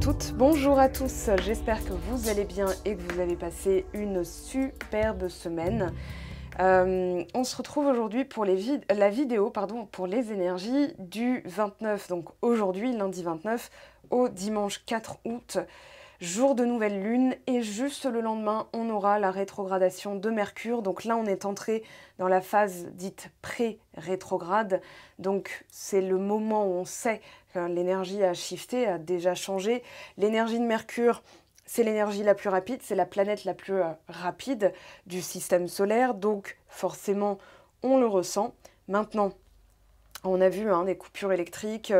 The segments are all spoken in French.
toutes, bonjour à tous, j'espère que vous allez bien et que vous avez passé une superbe semaine. Euh, on se retrouve aujourd'hui pour la vidéo pardon, pour les énergies du 29, donc aujourd'hui lundi 29 au dimanche 4 août, jour de nouvelle lune et juste le lendemain on aura la rétrogradation de Mercure, donc là on est entré dans la phase dite pré-rétrograde, donc c'est le moment où on sait Hein, l'énergie a shifté, a déjà changé. L'énergie de Mercure, c'est l'énergie la plus rapide, c'est la planète la plus euh, rapide du système solaire, donc forcément on le ressent. Maintenant, on a vu hein, des coupures électriques,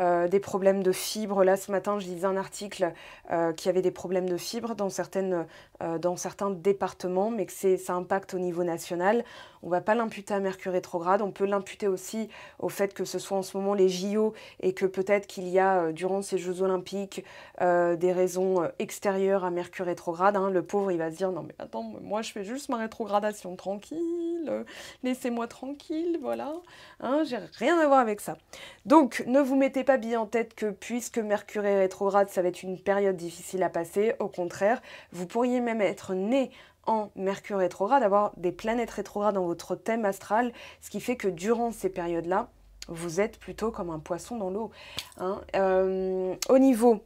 euh, des problèmes de fibres. Là, ce matin, je lisais un article euh, qui avait des problèmes de fibres dans certaines euh, dans certains départements, mais que ça impacte au niveau national. On ne va pas l'imputer à Mercure rétrograde, on peut l'imputer aussi au fait que ce soit en ce moment les JO et que peut-être qu'il y a euh, durant ces Jeux olympiques euh, des raisons extérieures à Mercure rétrograde. Hein. Le pauvre, il va se dire non mais attends, moi je fais juste ma rétrogradation tranquille, laissez-moi tranquille, voilà. Hein. J'ai rien à voir avec ça. Donc ne vous mettez pas bien en tête que puisque Mercure est rétrograde, ça va être une période difficile à passer. Au contraire, vous pourriez même être né en Mercure rétrograde, avoir des planètes rétrogrades dans votre thème astral, ce qui fait que durant ces périodes-là, vous êtes plutôt comme un poisson dans l'eau. Hein. Euh, au niveau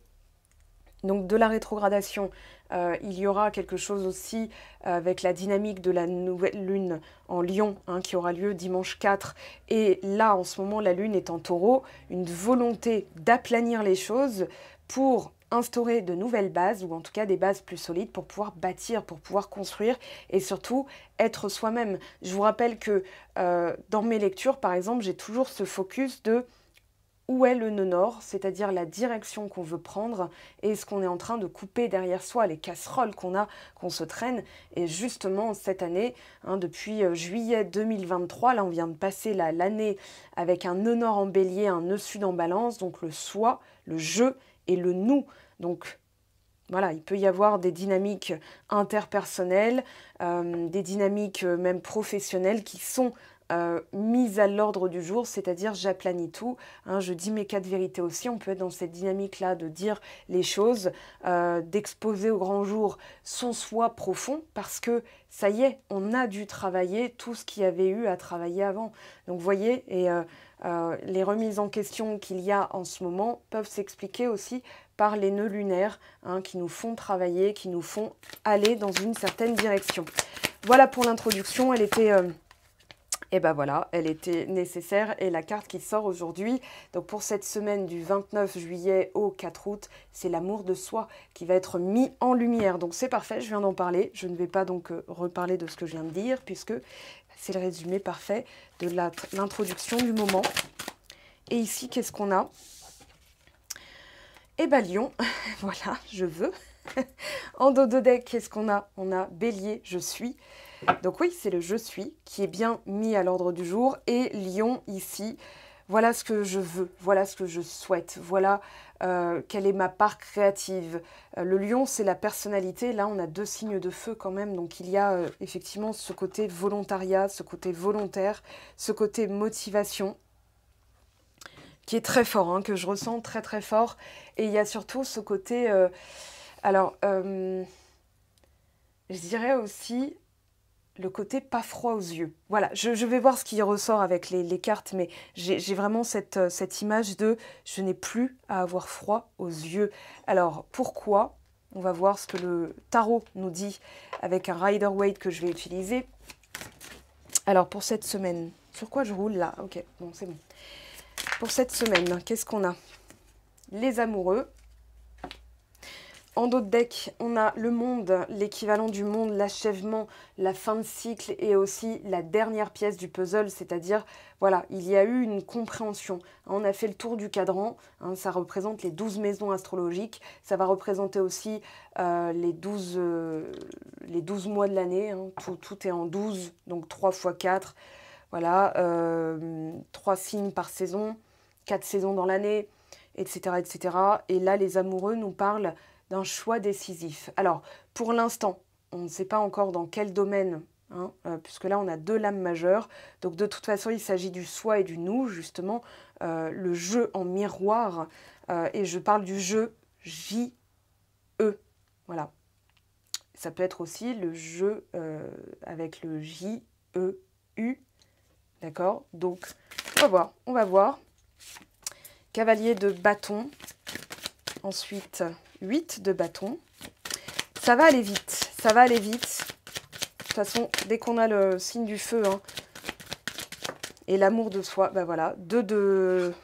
donc de la rétrogradation, euh, il y aura quelque chose aussi euh, avec la dynamique de la nouvelle lune en Lion hein, qui aura lieu dimanche 4. Et là, en ce moment, la lune est en taureau, une volonté d'aplanir les choses pour instaurer de nouvelles bases, ou en tout cas des bases plus solides pour pouvoir bâtir, pour pouvoir construire et surtout être soi-même. Je vous rappelle que euh, dans mes lectures, par exemple, j'ai toujours ce focus de où est le nœud nord, c'est-à-dire la direction qu'on veut prendre et ce qu'on est en train de couper derrière soi, les casseroles qu'on a, qu'on se traîne. Et justement, cette année, hein, depuis euh, juillet 2023, là on vient de passer l'année avec un nœud nord en bélier, un nœud sud en balance, donc le soi, le jeu et le nous. Donc voilà, il peut y avoir des dynamiques interpersonnelles, euh, des dynamiques euh, même professionnelles qui sont euh, mise à l'ordre du jour, c'est-à-dire j'aplanis tout, hein, je dis mes quatre vérités aussi, on peut être dans cette dynamique-là de dire les choses, euh, d'exposer au grand jour son soi profond, parce que ça y est, on a dû travailler tout ce qu'il y avait eu à travailler avant. Donc vous voyez, et euh, les remises en question qu'il y a en ce moment peuvent s'expliquer aussi par les nœuds lunaires hein, qui nous font travailler, qui nous font aller dans une certaine direction. Voilà pour l'introduction, elle était... Et ben voilà, elle était nécessaire et la carte qui sort aujourd'hui, donc pour cette semaine du 29 juillet au 4 août, c'est l'amour de soi qui va être mis en lumière. Donc c'est parfait, je viens d'en parler. Je ne vais pas donc euh, reparler de ce que je viens de dire puisque c'est le résumé parfait de l'introduction du moment. Et ici, qu'est-ce qu'on a Et eh ben Lyon, voilà, je veux. en dos de deck, qu'est-ce qu'on a On a Bélier, je suis. Donc oui, c'est le je suis qui est bien mis à l'ordre du jour et Lyon ici. Voilà ce que je veux, voilà ce que je souhaite, voilà euh, quelle est ma part créative. Euh, le lion, c'est la personnalité. Là, on a deux signes de feu quand même. Donc, il y a euh, effectivement ce côté volontariat, ce côté volontaire, ce côté motivation qui est très fort, hein, que je ressens très très fort. Et il y a surtout ce côté... alors, je dirais aussi le côté pas froid aux yeux. Voilà, je, vais voir ce qui ressort avec les, cartes, mais j'ai vraiment cette, euh, cette image de je n'ai plus à avoir froid aux yeux. Alors pourquoi On va voir ce que le tarot nous dit avec un Rider Waite que je vais utiliser. Alors pour cette semaine, sur quoi je roule là Ok, bon c'est bon. Pour cette semaine, qu'est-ce qu'on a Les amoureux, en d'autres decks, on a le monde, l'équivalent du monde, l'achèvement, la fin de cycle et aussi la dernière pièce du puzzle, c'est-à-dire, voilà, il y a eu une compréhension. On a fait le tour du cadran, hein, ça représente les 12 maisons astrologiques, ça va représenter aussi euh, les, 12, euh, les mois de l'année, hein, tout, est en 12, donc 3 fois 4, voilà, euh, trois 3 signes par saison, quatre saisons dans l'année, etc., etc. Et là, les amoureux nous parlent d'un choix décisif. Alors, pour l'instant, on ne sait pas encore dans quel domaine, hein, euh, puisque là on a deux lames majeures. Donc de toute façon, il s'agit du soi et du nous, justement, euh, le jeu en miroir. Euh, et je parle du jeu J-E. Voilà. Ça peut être aussi le jeu avec le J-E-U. D'accord Donc, on va voir. On va voir. Cavalier de bâton. Ensuite, 8 de bâton. Ça va aller vite, ça va aller vite. De toute façon, dès qu'on a le signe du feu hein, et l'amour de soi, ben voilà, 2 de,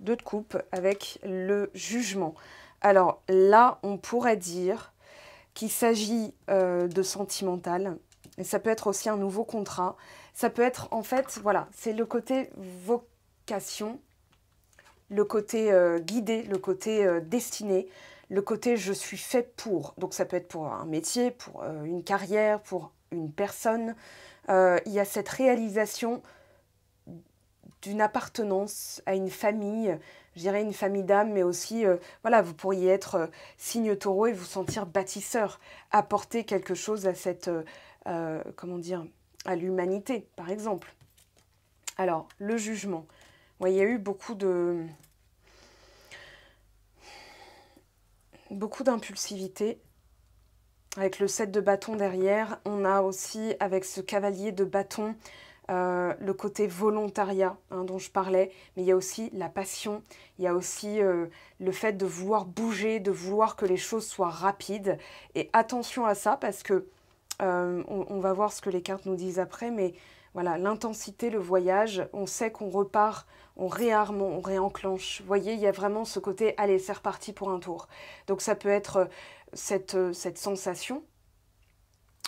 deux de coupe avec le jugement. Alors là, on pourrait dire qu'il s'agit euh, de sentimental. Et ça peut être aussi un nouveau contrat. Ça peut être, en fait, voilà, c'est le côté vocation, le côté euh, guidé, le côté euh, destiné, le côté je suis fait pour. Donc ça peut être pour un métier, pour euh, une carrière, pour une personne. Euh, il y a cette réalisation d'une appartenance à une famille, je dirais une famille d'âme, mais aussi, euh, voilà, vous pourriez être signe taureau et vous sentir bâtisseur, apporter quelque chose à cette, comment dire, à l'humanité, par exemple. Alors, le jugement. il y a eu beaucoup de, beaucoup d'impulsivité. Avec le 7 de bâton derrière, on a aussi avec ce cavalier de bâton euh, le côté volontariat hein, dont je parlais, mais il y a aussi la passion, il y a aussi euh, le fait de vouloir bouger, de vouloir que les choses soient rapides. Et attention à ça parce que euh, on, va voir ce que les cartes nous disent après, mais voilà, l'intensité, le voyage, on sait qu'on repart, on réarme, on réenclenche. Vous voyez, il y a vraiment ce côté, allez, c'est reparti pour un tour. Donc ça peut être euh, cette, euh, cette sensation,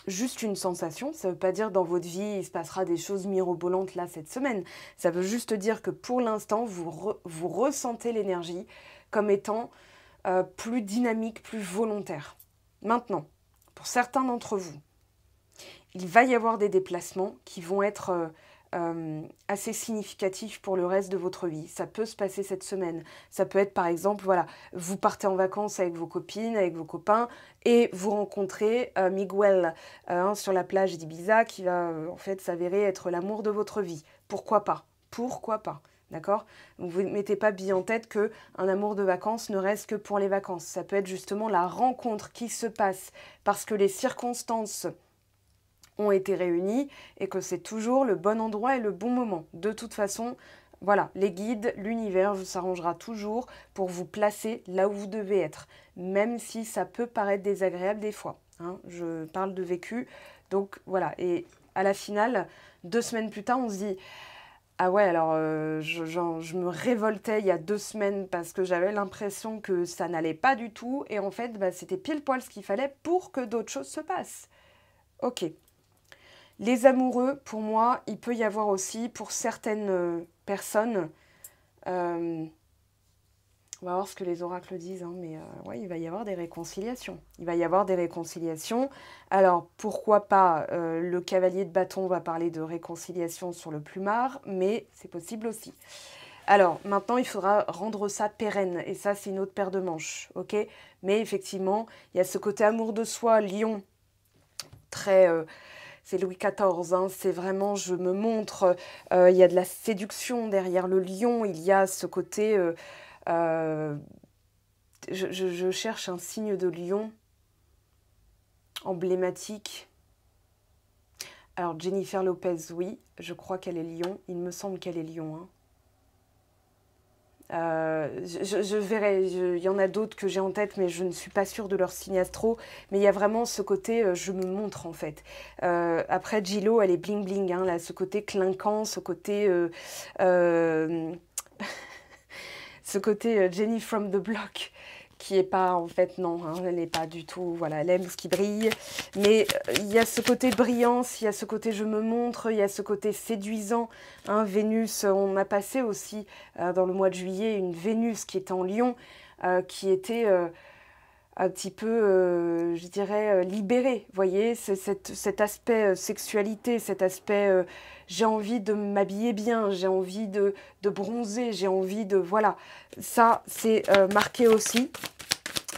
juste une sensation. Ça ne veut pas dire dans votre vie, il se passera des choses mirobolantes là cette semaine. Ça veut juste dire que pour l'instant, vous, vous ressentez l'énergie comme étant euh, plus dynamique, plus volontaire. Maintenant, pour certains d'entre vous, il va y avoir des déplacements qui vont être euh, euh, assez significatifs pour le reste de votre vie. Ça peut se passer cette semaine. Ça peut être par exemple, voilà, vous partez en vacances avec vos copines, avec vos copains, et vous rencontrez euh, Miguel hein, sur la plage d'Ibiza qui va en fait s'avérer être l'amour de votre vie. Pourquoi pas Pourquoi pas D'accord Vous ne mettez pas bien en tête qu'un amour de vacances ne reste que pour les vacances. Ça peut être justement la rencontre qui se passe parce que les circonstances ont été réunis et que c'est toujours le bon endroit et le bon moment. De toute façon, voilà, les guides, l'univers vous s'arrangera toujours pour vous placer là où vous devez être, même si ça peut paraître désagréable des fois. Hein. Je parle de vécu, donc voilà. Et à la finale, deux semaines plus tard, on se dit ah ouais, alors euh, je, me révoltais il y a deux semaines parce que j'avais l'impression que ça n'allait pas du tout et en fait bah, c'était pile poil ce qu'il fallait pour que d'autres choses se passent. Ok, les amoureux, pour moi, il peut y avoir aussi, pour certaines euh, personnes, euh, on va voir ce que les oracles disent, hein, mais euh, ouais, il va y avoir des réconciliations. Il va y avoir des réconciliations. Alors, pourquoi pas, le cavalier de bâton va parler de réconciliation sur le plumard, mais c'est possible aussi. Alors, maintenant, il faudra rendre ça pérenne, et ça, c'est une autre paire de manches, ok Mais effectivement, il y a ce côté amour de soi, lion, très c'est Louis XIV, hein. c'est vraiment, je me montre, euh, il y a de la séduction derrière le lion, il y a ce côté, euh, euh, je, cherche un signe de lion emblématique. Alors Jennifer Lopez, oui, je crois qu'elle est lion, Il me semble qu'elle est lion, hein. Euh, je, verrai, il y en a d'autres que j'ai en tête, mais je ne suis pas sûre de leur signastro. Mais il y a vraiment ce côté, euh, je me montre en fait. Euh, après, Gillo, elle est bling bling, hein, là, ce côté clinquant, ce côté. ce côté Jenny from the block qui est pas en fait non, hein, elle n'est pas du tout. Voilà, elle aime ce qui brille, mais euh, il y a ce côté brillance, il y a ce côté je me montre, il y a ce côté séduisant. Hein. Vénus, on a passé aussi euh, dans le mois de juillet une Vénus qui était en Lion, euh, qui était un petit peu, euh, je dirais, euh, libéré. voyez, cet, aspect euh, sexualité, cet aspect j'ai envie de m'habiller bien, j'ai envie de, bronzer, j'ai envie de. Voilà. Ça, c'est marqué aussi.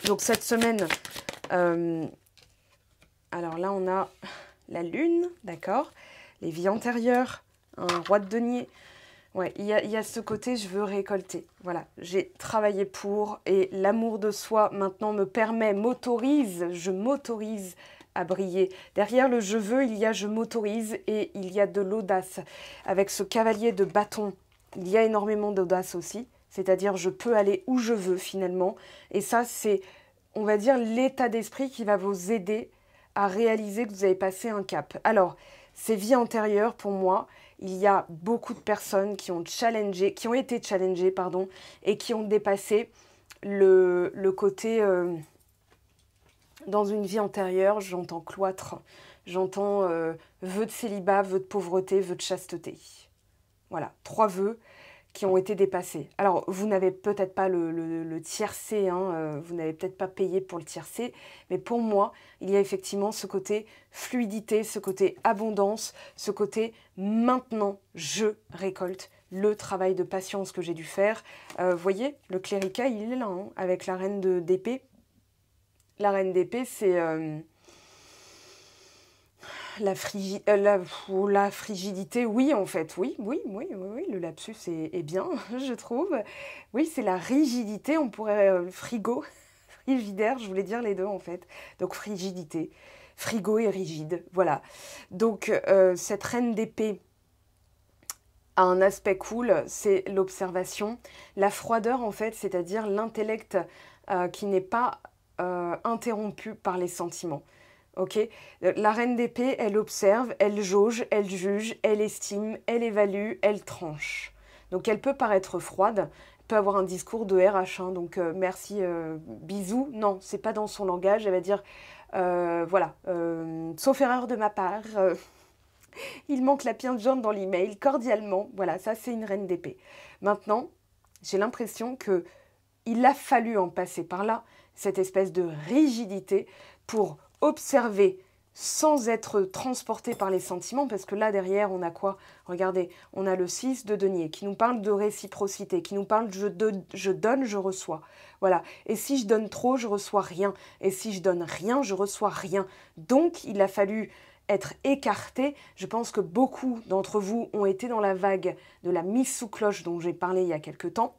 Donc, cette semaine. alors là, on a la lune, d'accord Les vies antérieures, un roi de denier. Ouais, il y, a ce côté je veux récolter. Voilà, j'ai travaillé pour et l'amour de soi maintenant me permet, m'autorise, je m'autorise à briller. Derrière le je veux, il y a je m'autorise et il y a de l'audace. Avec ce cavalier de bâton, il y a énormément d'audace aussi, c'est-à-dire je peux aller où je veux finalement. Et ça, c'est, on va dire, l'état d'esprit qui va vous aider à réaliser que vous avez passé un cap. Alors, ces vies antérieures, pour moi il y a beaucoup de personnes qui ont, challengé, qui ont été challengées pardon, et qui ont dépassé le, côté euh, dans une vie antérieure, j'entends cloître, j'entends euh, vœu de célibat, vœu de pauvreté, vœu de chasteté. Voilà, trois vœux qui ont été dépassés. Alors, vous n'avez peut-être pas le, tiercé, hein, euh, vous n'avez peut-être pas payé pour le tiercé, mais pour moi, il y a effectivement ce côté fluidité, ce côté abondance, ce côté maintenant, je récolte le travail de patience que j'ai dû faire. Euh, vous voyez, le clérica, il est là, hein, avec la reine d'épée. La reine d'épée, c'est... Euh, euh, la, frigidité, oui, en fait, oui, oui, oui, oui, le lapsus est, bien, je trouve. Oui, c'est la rigidité, on pourrait. Euh, frigo, frigidaire, je voulais dire les deux, en fait. Donc, frigidité. Frigo et rigide, voilà. Donc, euh, cette reine d'épée a un aspect cool, c'est l'observation. La froideur, en fait, c'est-à-dire l'intellect qui n'est pas interrompu par les sentiments. Ok, euh, la reine d'épée, elle observe, elle jauge, elle juge, elle estime, elle évalue, elle tranche. Donc elle peut paraître froide, peut avoir un discours de RH, 1 hein, donc euh, merci, euh, bisous. Non, c'est pas dans son langage. Elle va dire, voilà, sauf erreur de ma part, il manque la de jaune dans l'email, cordialement. Voilà, ça c'est une reine d'épée. Maintenant, j'ai l'impression que il a fallu en passer par là, cette espèce de rigidité pour observer sans être transporté par les sentiments, parce que là derrière, on a quoi Regardez, on a le 6 de denier qui nous parle de réciprocité, qui nous parle je, de, je donne, je reçois. Voilà. Et si je donne trop, je reçois rien. Et si je donne rien, je reçois rien. Donc, il a fallu être écarté. Je pense que beaucoup d'entre vous ont été dans la vague de la mise sous cloche dont j'ai parlé il y a quelque temps.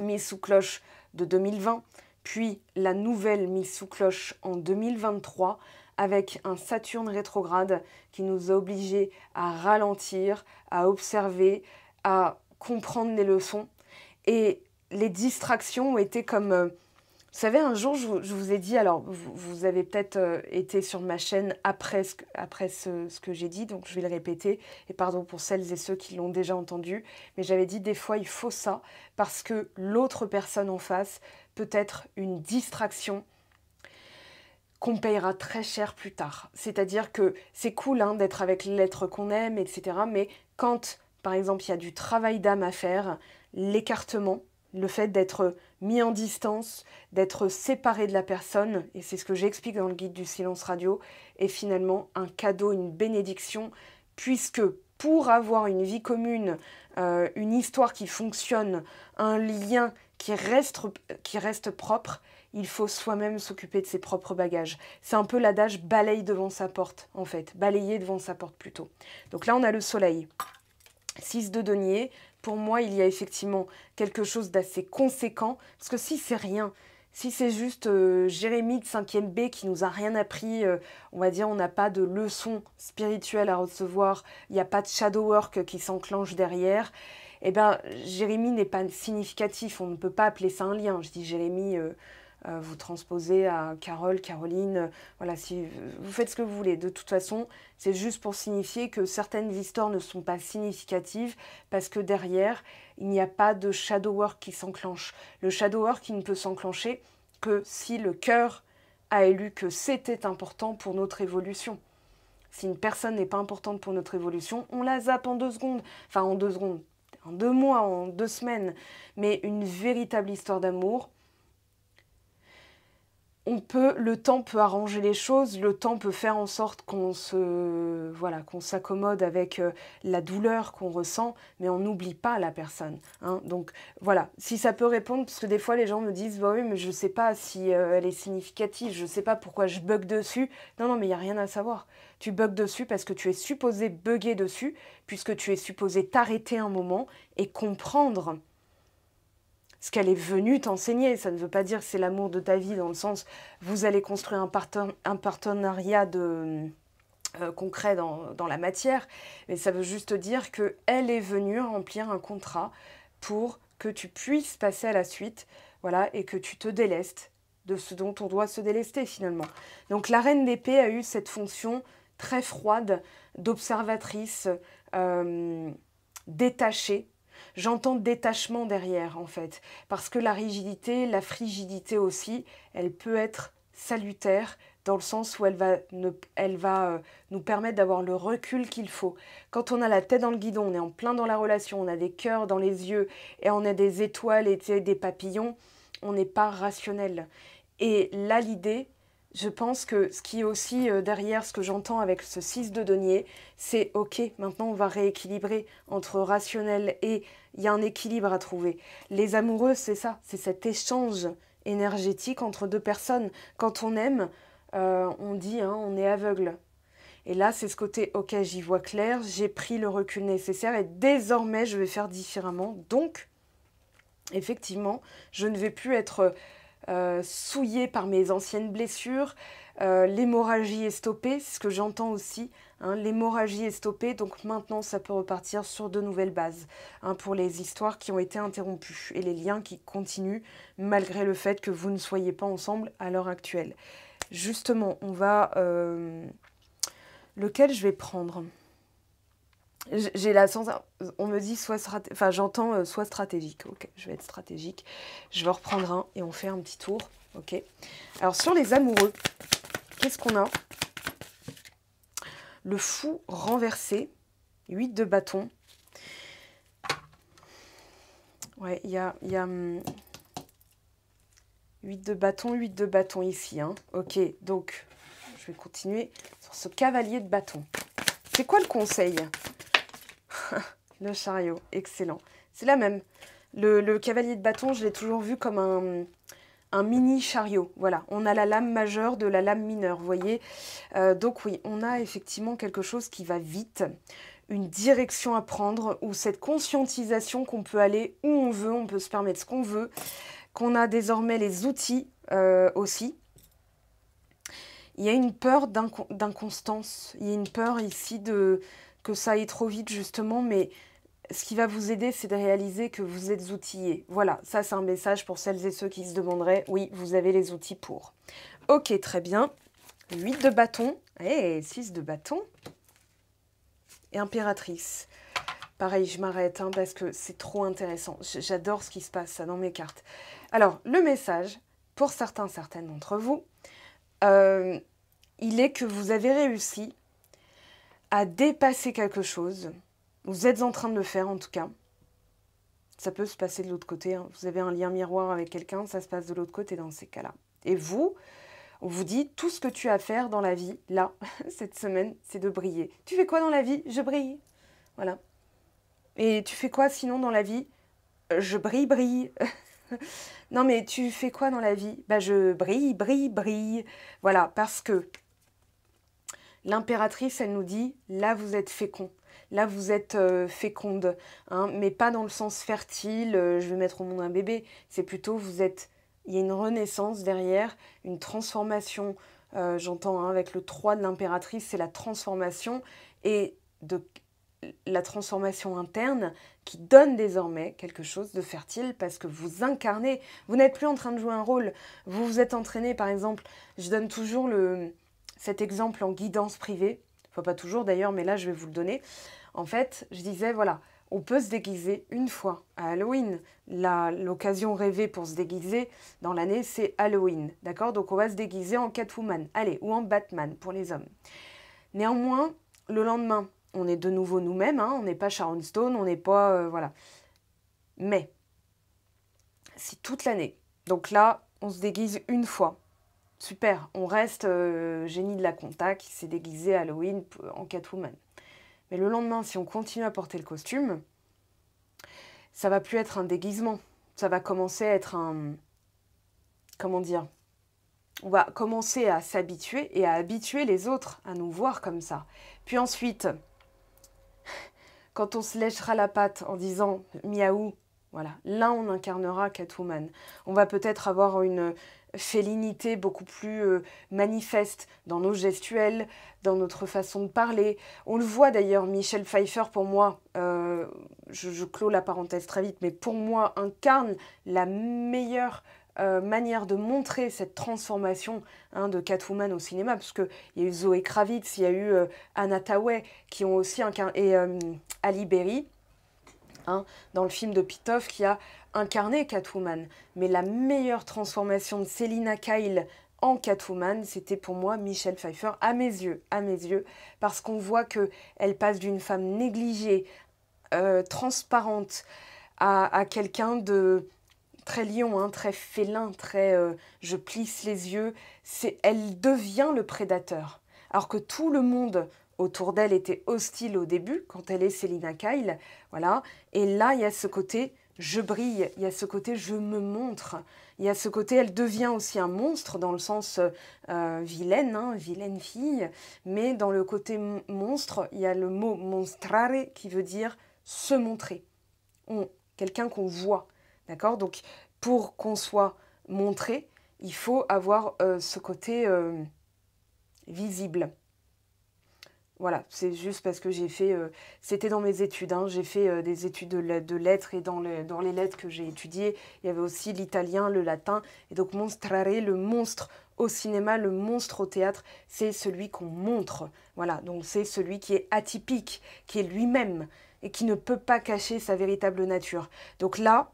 Mise sous cloche de 2020, puis la nouvelle mise sous cloche en 2023 avec un Saturne rétrograde qui nous a obligés à ralentir, à observer, à comprendre les leçons. Et les distractions ont été comme... Euh, vous savez, un jour, je vous, ai dit, alors vous, avez peut-être euh, été sur ma chaîne après après ce que j'ai dit, donc je vais le répéter, et pardon pour celles et ceux qui l'ont déjà entendu, mais j'avais dit des fois il faut ça parce que l'autre personne en face peut-être une distraction qu'on payera très cher plus tard. C'est-à-dire que c'est cool hein, d'être avec l'être qu'on aime, etc. Mais quand, par exemple, il y a du travail d'âme à faire, l'écartement, le fait d'être mis en distance, d'être séparé de la personne, et c'est ce que j'explique dans le guide du silence radio, est finalement un cadeau, une bénédiction, puisque pour avoir une vie commune, euh, une histoire qui fonctionne, un lien qui reste, qui reste propre, il faut soi-même s'occuper de ses propres bagages. C'est un peu l'adage balaye devant sa porte, en fait. Balayer devant sa porte plutôt. Donc là, on a le soleil. 6 de denier. Pour moi, il y a effectivement quelque chose d'assez conséquent. Parce que si c'est rien, si c'est juste euh, Jérémie Jérémy de 5e B qui nous a rien appris, euh, on va dire on n'a pas de leçon spirituelle à recevoir, il n'y a pas de shadow work qui s'enclenche derrière, eh bien, Jérémy n'est pas significatif, on ne peut pas appeler ça un lien. Je dis Jérémy, euh, euh, vous transposez à Carole, Caroline, euh, voilà, si vous faites ce que vous voulez. De toute façon, c'est juste pour signifier que certaines histoires ne sont pas significatives parce que derrière, il n'y a pas de shadow work qui s'enclenche. Le shadow work, qui ne peut s'enclencher que si le cœur a élu que c'était important pour notre évolution. Si une personne n'est pas importante pour notre évolution, on la zappe en deux secondes. Enfin, en deux secondes, en deux mois, en deux semaines, mais une véritable histoire d'amour, on peut, le temps peut arranger les choses, le temps peut faire en sorte qu'on se, voilà, qu'on s'accommode avec euh, la douleur qu'on ressent, mais on n'oublie pas la personne. Hein. Donc voilà, si ça peut répondre, parce que des fois les gens me disent, bah oui, mais je sais pas si euh, elle est significative, je sais pas pourquoi je bug dessus. Non, non, mais il n'y a rien à savoir. Tu bugs dessus parce que tu es supposé bugger dessus, puisque tu es supposé t'arrêter un moment et comprendre ce qu'elle est venue t'enseigner. Ça ne veut pas dire c'est l'amour de ta vie dans le sens vous allez construire un, partenariat de, euh, concret dans, la matière, mais ça veut juste dire qu'elle est venue remplir un contrat pour que tu puisses passer à la suite, voilà, et que tu te délestes de ce dont on doit se délester finalement. Donc la reine d'épée a eu cette fonction très froide d'observatrice euh, détachée J'entends détachement derrière, en fait, parce que la rigidité, la frigidité aussi, elle peut être salutaire dans le sens où elle va, elle va euh, nous permettre d'avoir le recul qu'il faut. Quand on a la tête dans le guidon, on est en plein dans la relation, on a des cœurs dans les yeux et on a des étoiles et des papillons, on n'est pas rationnel. Et là, l'idée, je pense que ce qui est aussi euh, derrière ce que j'entends avec ce 6 de denier, c'est ok, maintenant on va rééquilibrer entre rationnel et il y a un équilibre à trouver. Les amoureux, c'est ça, c'est cet échange énergétique entre deux personnes. Quand on aime, euh, on dit hein, on est aveugle. Et là, c'est ce côté ok, j'y vois clair, j'ai pris le recul nécessaire et désormais je vais faire différemment. Donc, effectivement, je ne vais plus être euh, souillé par mes anciennes blessures. Euh, l'hémorragie est stoppée, c'est ce que j'entends aussi. Hein, l'hémorragie est stoppée, donc maintenant ça peut repartir sur de nouvelles bases hein, pour les histoires qui ont été interrompues et les liens qui continuent malgré le fait que vous ne soyez pas ensemble à l'heure actuelle. Justement, on va... Euh, lequel je vais prendre j'ai la sens... Euh, on me dit soit enfin j'entends euh, soit stratégique, ok, je vais être stratégique, je vais reprendre un et on fait un petit tour, ok. Alors sur les amoureux, qu'est-ce qu'on a Le fou renversé, 8 de bâton. Ouais, il y a, 8 hmm, de bâton, 8 de bâton ici, hein. ok, donc je vais continuer sur ce cavalier de bâton. C'est quoi le conseil le chariot, excellent. C'est la même. Le, cavalier de bâton, je l'ai toujours vu comme un, mini chariot. Voilà, on a la lame majeure de la lame mineure, vous voyez. Euh, donc oui, on a effectivement quelque chose qui va vite, une direction à prendre, ou cette conscientisation qu'on peut aller où on veut, on peut se permettre ce qu'on veut, qu'on a désormais les outils euh, aussi. Il y a une peur d'inconstance, il y a une peur ici de, que ça aille trop vite justement, mais ce qui va vous aider, c'est de réaliser que vous êtes outillé. Voilà, ça c'est un message pour celles et ceux qui se demanderaient, oui, vous avez les outils pour. Ok, très bien. 8 de bâton, et eh, 6 de bâton, et impératrice. Pareil, je m'arrête hein, parce que c'est trop intéressant. J'adore ce qui se passe ça, dans mes cartes. Alors, le message, pour certains, certaines d'entre vous, euh, il est que vous avez réussi à dépasser quelque chose, vous êtes en train de le faire en tout cas, ça peut se passer de l'autre côté, hein. vous avez un lien miroir avec quelqu'un, ça se passe de l'autre côté dans ces cas-là. Et vous, on vous dit tout ce que tu as à faire dans la vie, là, cette semaine, c'est de briller. Tu fais quoi dans la vie Je brille. Voilà. Et tu fais quoi sinon dans la vie Je brille, brille. non mais tu fais quoi dans la vie Bah je brille, brille, brille. Voilà, parce que L'impératrice, elle nous dit, là vous êtes fécond, là vous êtes euh, féconde, hein. mais pas dans le sens fertile, euh, je vais mettre au monde un bébé, c'est plutôt vous êtes, il y a une renaissance derrière, une transformation, euh, j'entends hein, avec le 3 de l'impératrice, c'est la transformation, et de la transformation interne qui donne désormais quelque chose de fertile parce que vous incarnez, vous n'êtes plus en train de jouer un rôle, vous vous êtes entraîné par exemple, je donne toujours le, cet exemple en guidance privée, faut pas toujours d'ailleurs, mais là je vais vous le donner. En fait, je disais, voilà, on peut se déguiser une fois à Halloween. L'occasion rêvée pour se déguiser dans l'année, c'est Halloween. D'accord Donc on va se déguiser en Catwoman, allez, ou en Batman pour les hommes. Néanmoins, le lendemain, on est de nouveau nous-mêmes, hein, on n'est pas Sharon Stone, on n'est pas... Euh, voilà. Mais, si toute l'année, donc là, on se déguise une fois, Super, on reste euh, génie de la compta qui s'est déguisé Halloween en Catwoman. Mais le lendemain, si on continue à porter le costume, ça va plus être un déguisement. Ça va commencer à être un. Comment dire On va commencer à s'habituer et à habituer les autres à nous voir comme ça. Puis ensuite, quand on se lèchera la patte en disant miaou, voilà, là on incarnera Catwoman. On va peut-être avoir une félinité beaucoup plus euh, manifeste dans nos gestuels, dans notre façon de parler. On le voit d'ailleurs, Michel Pfeiffer, pour moi, euh, je, je, clôt la parenthèse très vite, mais pour moi, incarne la meilleure euh, manière de montrer cette transformation hein, de Catwoman au cinéma, parce qu'il y a eu Zoé Kravitz, il y a eu Anna Tawai, qui ont aussi et Ali Berry dans le film de Pitoff qui a incarné Catwoman. Mais la meilleure transformation de Selina Kyle en Catwoman, c'était pour moi Michelle Pfeiffer à mes yeux, à mes yeux, parce qu'on voit que elle passe d'une femme négligée, euh, transparente, à, quelqu'un de très lion, hein, très félin, très euh, je plisse les yeux. C'est elle devient le prédateur, alors que tout le monde autour d'elle était hostile au début, quand elle est Célina Kyle. Voilà. Et là, il y a ce côté je brille, il y a ce côté je me montre, il y a ce côté elle devient aussi un monstre dans le sens euh, vilaine, hein, vilaine fille, mais dans le côté monstre, il y a le mot monstrare qui veut dire se montrer. quelqu'un qu'on voit. D'accord Donc pour qu'on soit montré, il faut avoir euh, ce côté euh, visible. Voilà, c'est juste parce que j'ai fait, euh, c'était dans mes études, hein. j'ai fait euh, des études de, lettres et dans, dans les lettres que j'ai étudiées, il y avait aussi l'italien, le latin, et donc monstrare, le monstre au cinéma, le monstre au théâtre, c'est celui qu'on montre. Voilà, donc c'est celui qui est atypique, qui est lui-même et qui ne peut pas cacher sa véritable nature. Donc là,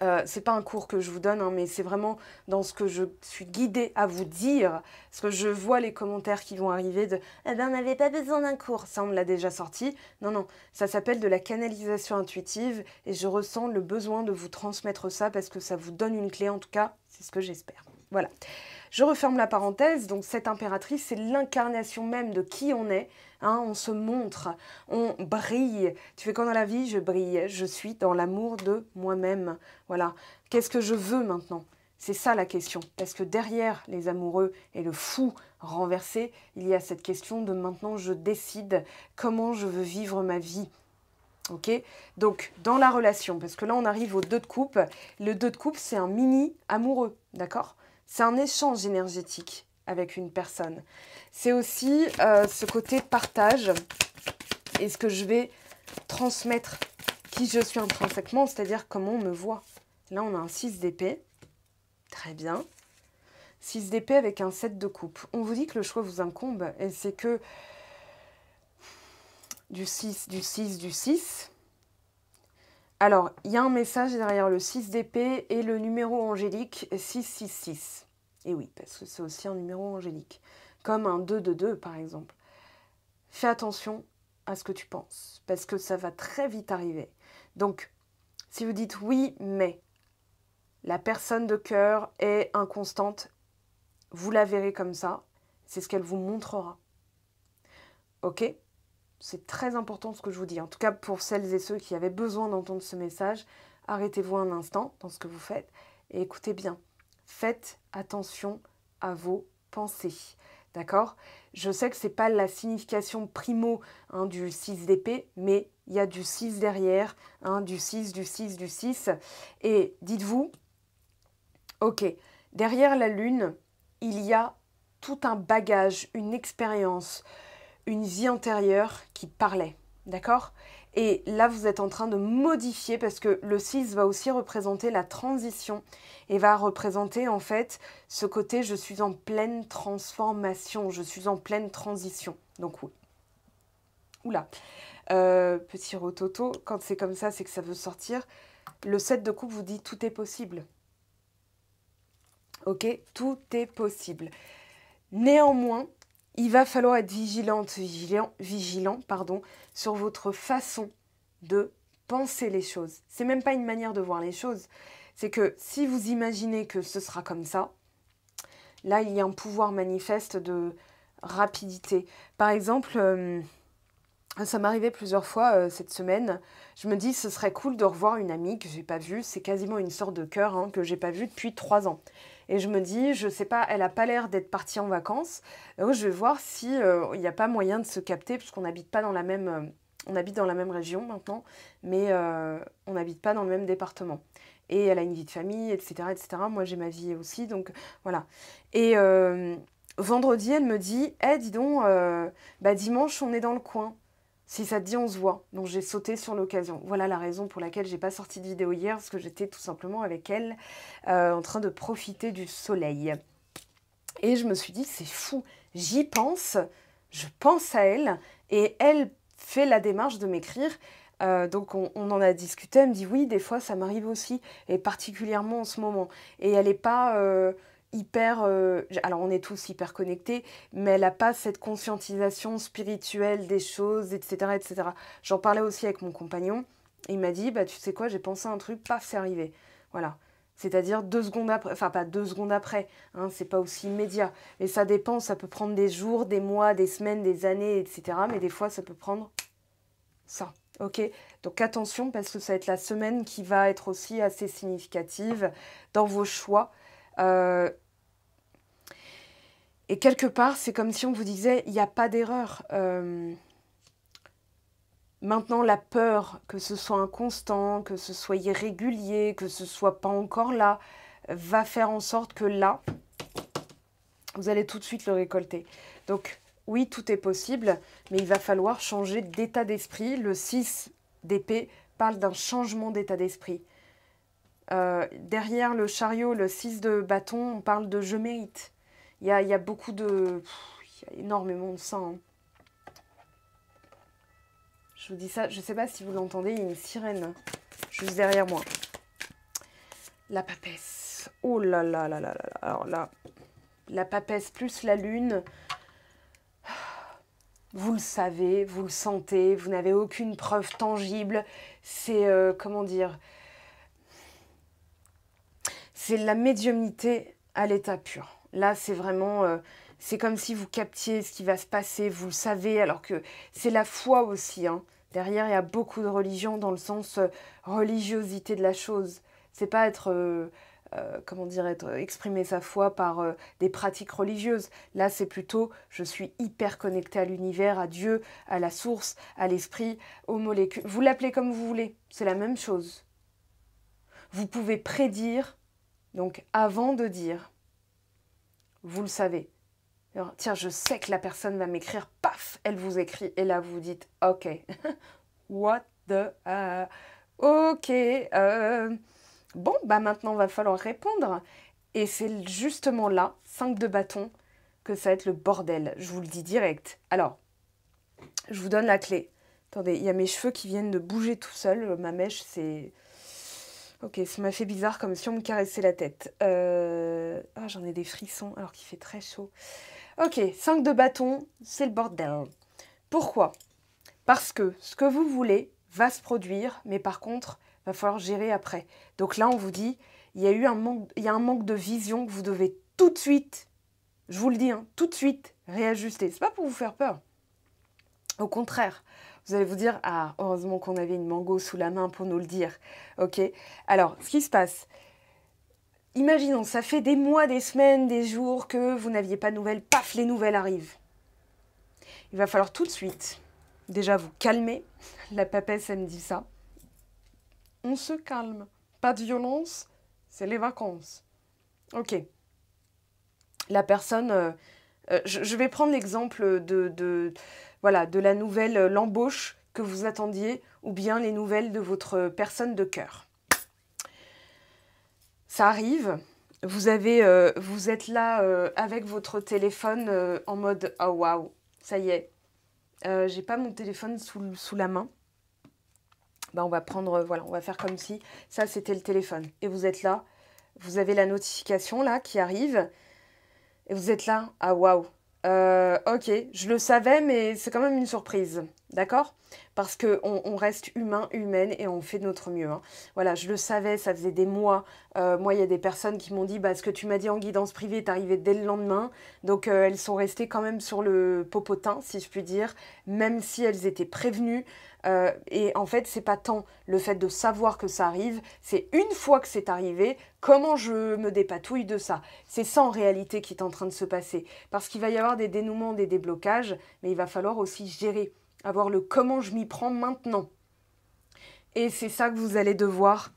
ce euh, c'est pas un cours que je vous donne, hein, mais c'est vraiment dans ce que je suis guidée à vous dire, parce que je vois les commentaires qui vont arriver de eh ben, on n'avait pas besoin d'un cours, ça on l'a déjà sorti. Non, non, ça s'appelle de la canalisation intuitive et je ressens le besoin de vous transmettre ça parce que ça vous donne une clé, en tout cas, c'est ce que j'espère. Voilà. Je referme la parenthèse, donc cette impératrice, c'est l'incarnation même de qui on est. Hein. on se montre, on brille. Tu fais quoi dans la vie Je brille, je suis dans l'amour de moi-même. Voilà. Qu'est-ce que je veux maintenant C'est ça la question. Parce que derrière les amoureux et le fou renversé, il y a cette question de maintenant je décide comment je veux vivre ma vie. Ok Donc, dans la relation, parce que là, on arrive au deux de coupe. Le deux de coupe, c'est un mini amoureux, d'accord c'est un échange énergétique avec une personne. C'est aussi euh, ce côté partage et ce que je vais transmettre qui je suis intrinsèquement, c'est-à-dire comment on me voit. Là, on a un 6 d'épée. Très bien. 6 d'épée avec un 7 de coupe. On vous dit que le choix vous incombe et c'est que du 6, du 6, du 6, alors, il y a un message derrière le 6 d'épée et le numéro angélique 666. Et oui, parce que c'est aussi un numéro angélique, comme un 2 de 2 par exemple. Fais attention à ce que tu penses, parce que ça va très vite arriver. Donc, si vous dites oui, mais la personne de cœur est inconstante, vous la verrez comme ça, c'est ce qu'elle vous montrera. Ok c'est très important ce que je vous dis. En tout cas, pour celles et ceux qui avaient besoin d'entendre ce message, arrêtez-vous un instant dans ce que vous faites et écoutez bien. Faites attention à vos pensées. D'accord Je sais que ce n'est pas la signification primo hein, du 6 d'épée, mais il y a du 6 derrière, hein, du 6, du 6, du 6. Et dites-vous, ok, derrière la lune, il y a tout un bagage, une expérience, une vie antérieure qui parlait, d'accord Et là, vous êtes en train de modifier parce que le 6 va aussi représenter la transition et va représenter en fait ce côté je suis en pleine transformation, je suis en pleine transition. Donc oui. Oula. Euh, petit rototo, quand c'est comme ça, c'est que ça veut sortir. Le 7 de coupe vous dit tout est possible. Ok Tout est possible. Néanmoins, il va falloir être vigilante, vigilant, pardon, sur votre façon de penser les choses. C'est même pas une manière de voir les choses. C'est que si vous imaginez que ce sera comme ça, là il y a un pouvoir manifeste de rapidité. Par exemple, euh, ça m'arrivait plusieurs fois euh, cette semaine. Je me dis, ce serait cool de revoir une amie que j'ai pas vue. C'est quasiment une sorte de cœur hein, que j'ai pas vu depuis trois ans. Et je me dis, je sais pas, elle a pas l'air d'être partie en vacances. Euh, je vais voir si il euh, n'y a pas moyen de se capter, puisqu'on n'habite pas dans la même. Euh, on habite dans la même région maintenant, mais on n'habite pas dans le même département. Et elle a une vie de famille, etc. etc. Moi, j'ai ma vie aussi, donc voilà. Et vendredi, elle me dit, eh, dis donc, bah, dimanche, on est dans le coin. Si ça te dit, on se voit. Donc j'ai sauté sur l'occasion. Voilà la raison pour laquelle j'ai pas sorti de vidéo hier, parce que j'étais tout simplement avec elle euh, en train de profiter du soleil. Et je me suis dit, c'est fou, j'y pense, je pense à elle, et elle fait la démarche de m'écrire. Euh, donc on, en a discuté, elle me dit oui, des fois ça m'arrive aussi, et particulièrement en ce moment. Et elle n'est pas... Euh, hyper... Euh, alors on est tous hyper connectés, mais elle n'a pas cette conscientisation spirituelle des choses, etc. etc. J'en parlais aussi avec mon compagnon. Et il m'a dit, bah tu sais quoi, j'ai pensé à un truc, paf, c'est arrivé. Voilà. C'est-à-dire deux secondes après, enfin pas deux secondes après, hein, c'est pas aussi immédiat. Mais ça dépend, ça peut prendre des jours, des mois, des semaines, des années, etc. Mais des fois, ça peut prendre ça. Ok Donc attention parce que ça va être la semaine qui va être aussi assez significative dans vos choix. Euh, et quelque part, c'est comme si on vous disait, il n'y a pas d'erreur. Euh, maintenant, la peur, que ce soit inconstant, que ce soit irrégulier, que ce soit pas encore là, va faire en sorte que là, vous allez tout de suite le récolter. Donc, oui, tout est possible, mais il va falloir changer d'état d'esprit. Le 6 d'épée parle d'un changement d'état d'esprit. Euh, derrière le chariot, le 6 de bâton, on parle de je mérite. Il y a, beaucoup de... Il y a énormément de sang. Hein. Je vous dis ça, je ne sais pas si vous l'entendez, il y a une sirène juste derrière moi. La papesse. Oh là là là là là là. Alors là, la papesse plus la lune. Vous le savez, vous le sentez, vous n'avez aucune preuve tangible. C'est, euh, comment dire, c'est la médiumnité à l'état pur. Là, c'est vraiment, euh, c'est comme si vous captiez ce qui va se passer, vous le savez, alors que c'est la foi aussi. Hein. Derrière, il y a beaucoup de religions dans le sens euh, religiosité de la chose. C'est pas être, euh, comment dire, être, exprimer sa foi par des pratiques religieuses. Là, c'est plutôt, je suis hyper connecté à l'univers, à Dieu, à la source, à l'esprit, aux molécules. Vous l'appelez comme vous voulez, c'est la même chose. Vous pouvez prédire, donc avant de dire, vous le savez. tiens, je sais que la personne va m'écrire, paf, elle vous écrit, et là vous dites, ok, what the, euh, ok, euh. bon, bah maintenant va falloir répondre. Et c'est justement là, 5 de bâton, que ça va être le bordel, je vous le dis direct. Alors, je vous donne la clé. Attendez, il y a mes cheveux qui viennent de bouger tout seul, ma mèche, c'est... Ok, ça m'a fait bizarre comme si on me caressait la tête. Euh, ah, j'en ai des frissons alors qu'il fait très chaud. Ok, 5 de bâton, c'est le bordel. Pourquoi Parce que ce que vous voulez va se produire, mais par contre, va falloir gérer après. Donc là, on vous dit, il y a eu un manque, il y a un manque de vision que vous devez tout de suite, je vous le dis, hein, tout de suite réajuster. C'est pas pour vous faire peur. Au contraire, vous allez vous dire, ah, heureusement qu'on avait une mango sous la main pour nous le dire. OK Alors, ce qui se passe, imaginons, ça fait des mois, des semaines, des jours que vous n'aviez pas de nouvelles, paf, les nouvelles arrivent. Il va falloir tout de suite, déjà vous calmer. La papesse, elle me dit ça. On se calme. Pas de violence, c'est les vacances. OK. La personne. Euh, euh, je, vais prendre l'exemple de voilà, de la nouvelle, euh, l'embauche que vous attendiez, ou bien les nouvelles de votre personne de cœur. Ça arrive, vous, avez, euh, vous êtes là euh, avec votre téléphone en mode Ah waouh, ça y est, j'ai pas mon téléphone sous, la main. Ben, on va prendre, voilà, on va faire comme si ça c'était le téléphone. Et vous êtes là, vous avez la notification là qui arrive, et vous êtes là, ah waouh, euh, ok, je le savais, mais c'est quand même une surprise, d'accord Parce que on reste humain, humaine, et on fait de notre mieux. Hein. Voilà, je le savais, ça faisait des mois. Euh, moi, il y a des personnes qui m'ont dit, bah, ce que tu m'as dit en guidance privée est arrivé dès le lendemain. Donc, euh, elles sont restées quand même sur le popotin, si je puis dire, même si elles étaient prévenues. Euh, et en fait, c'est pas tant le fait de savoir que ça arrive, c'est une fois que c'est arrivé, comment je me dépatouille de ça. C'est ça en réalité qui est en train de se passer. Parce qu'il va y avoir des dénouements, des déblocages, mais il va falloir aussi gérer, avoir le comment je m'y prends maintenant. Et c'est ça que vous allez devoir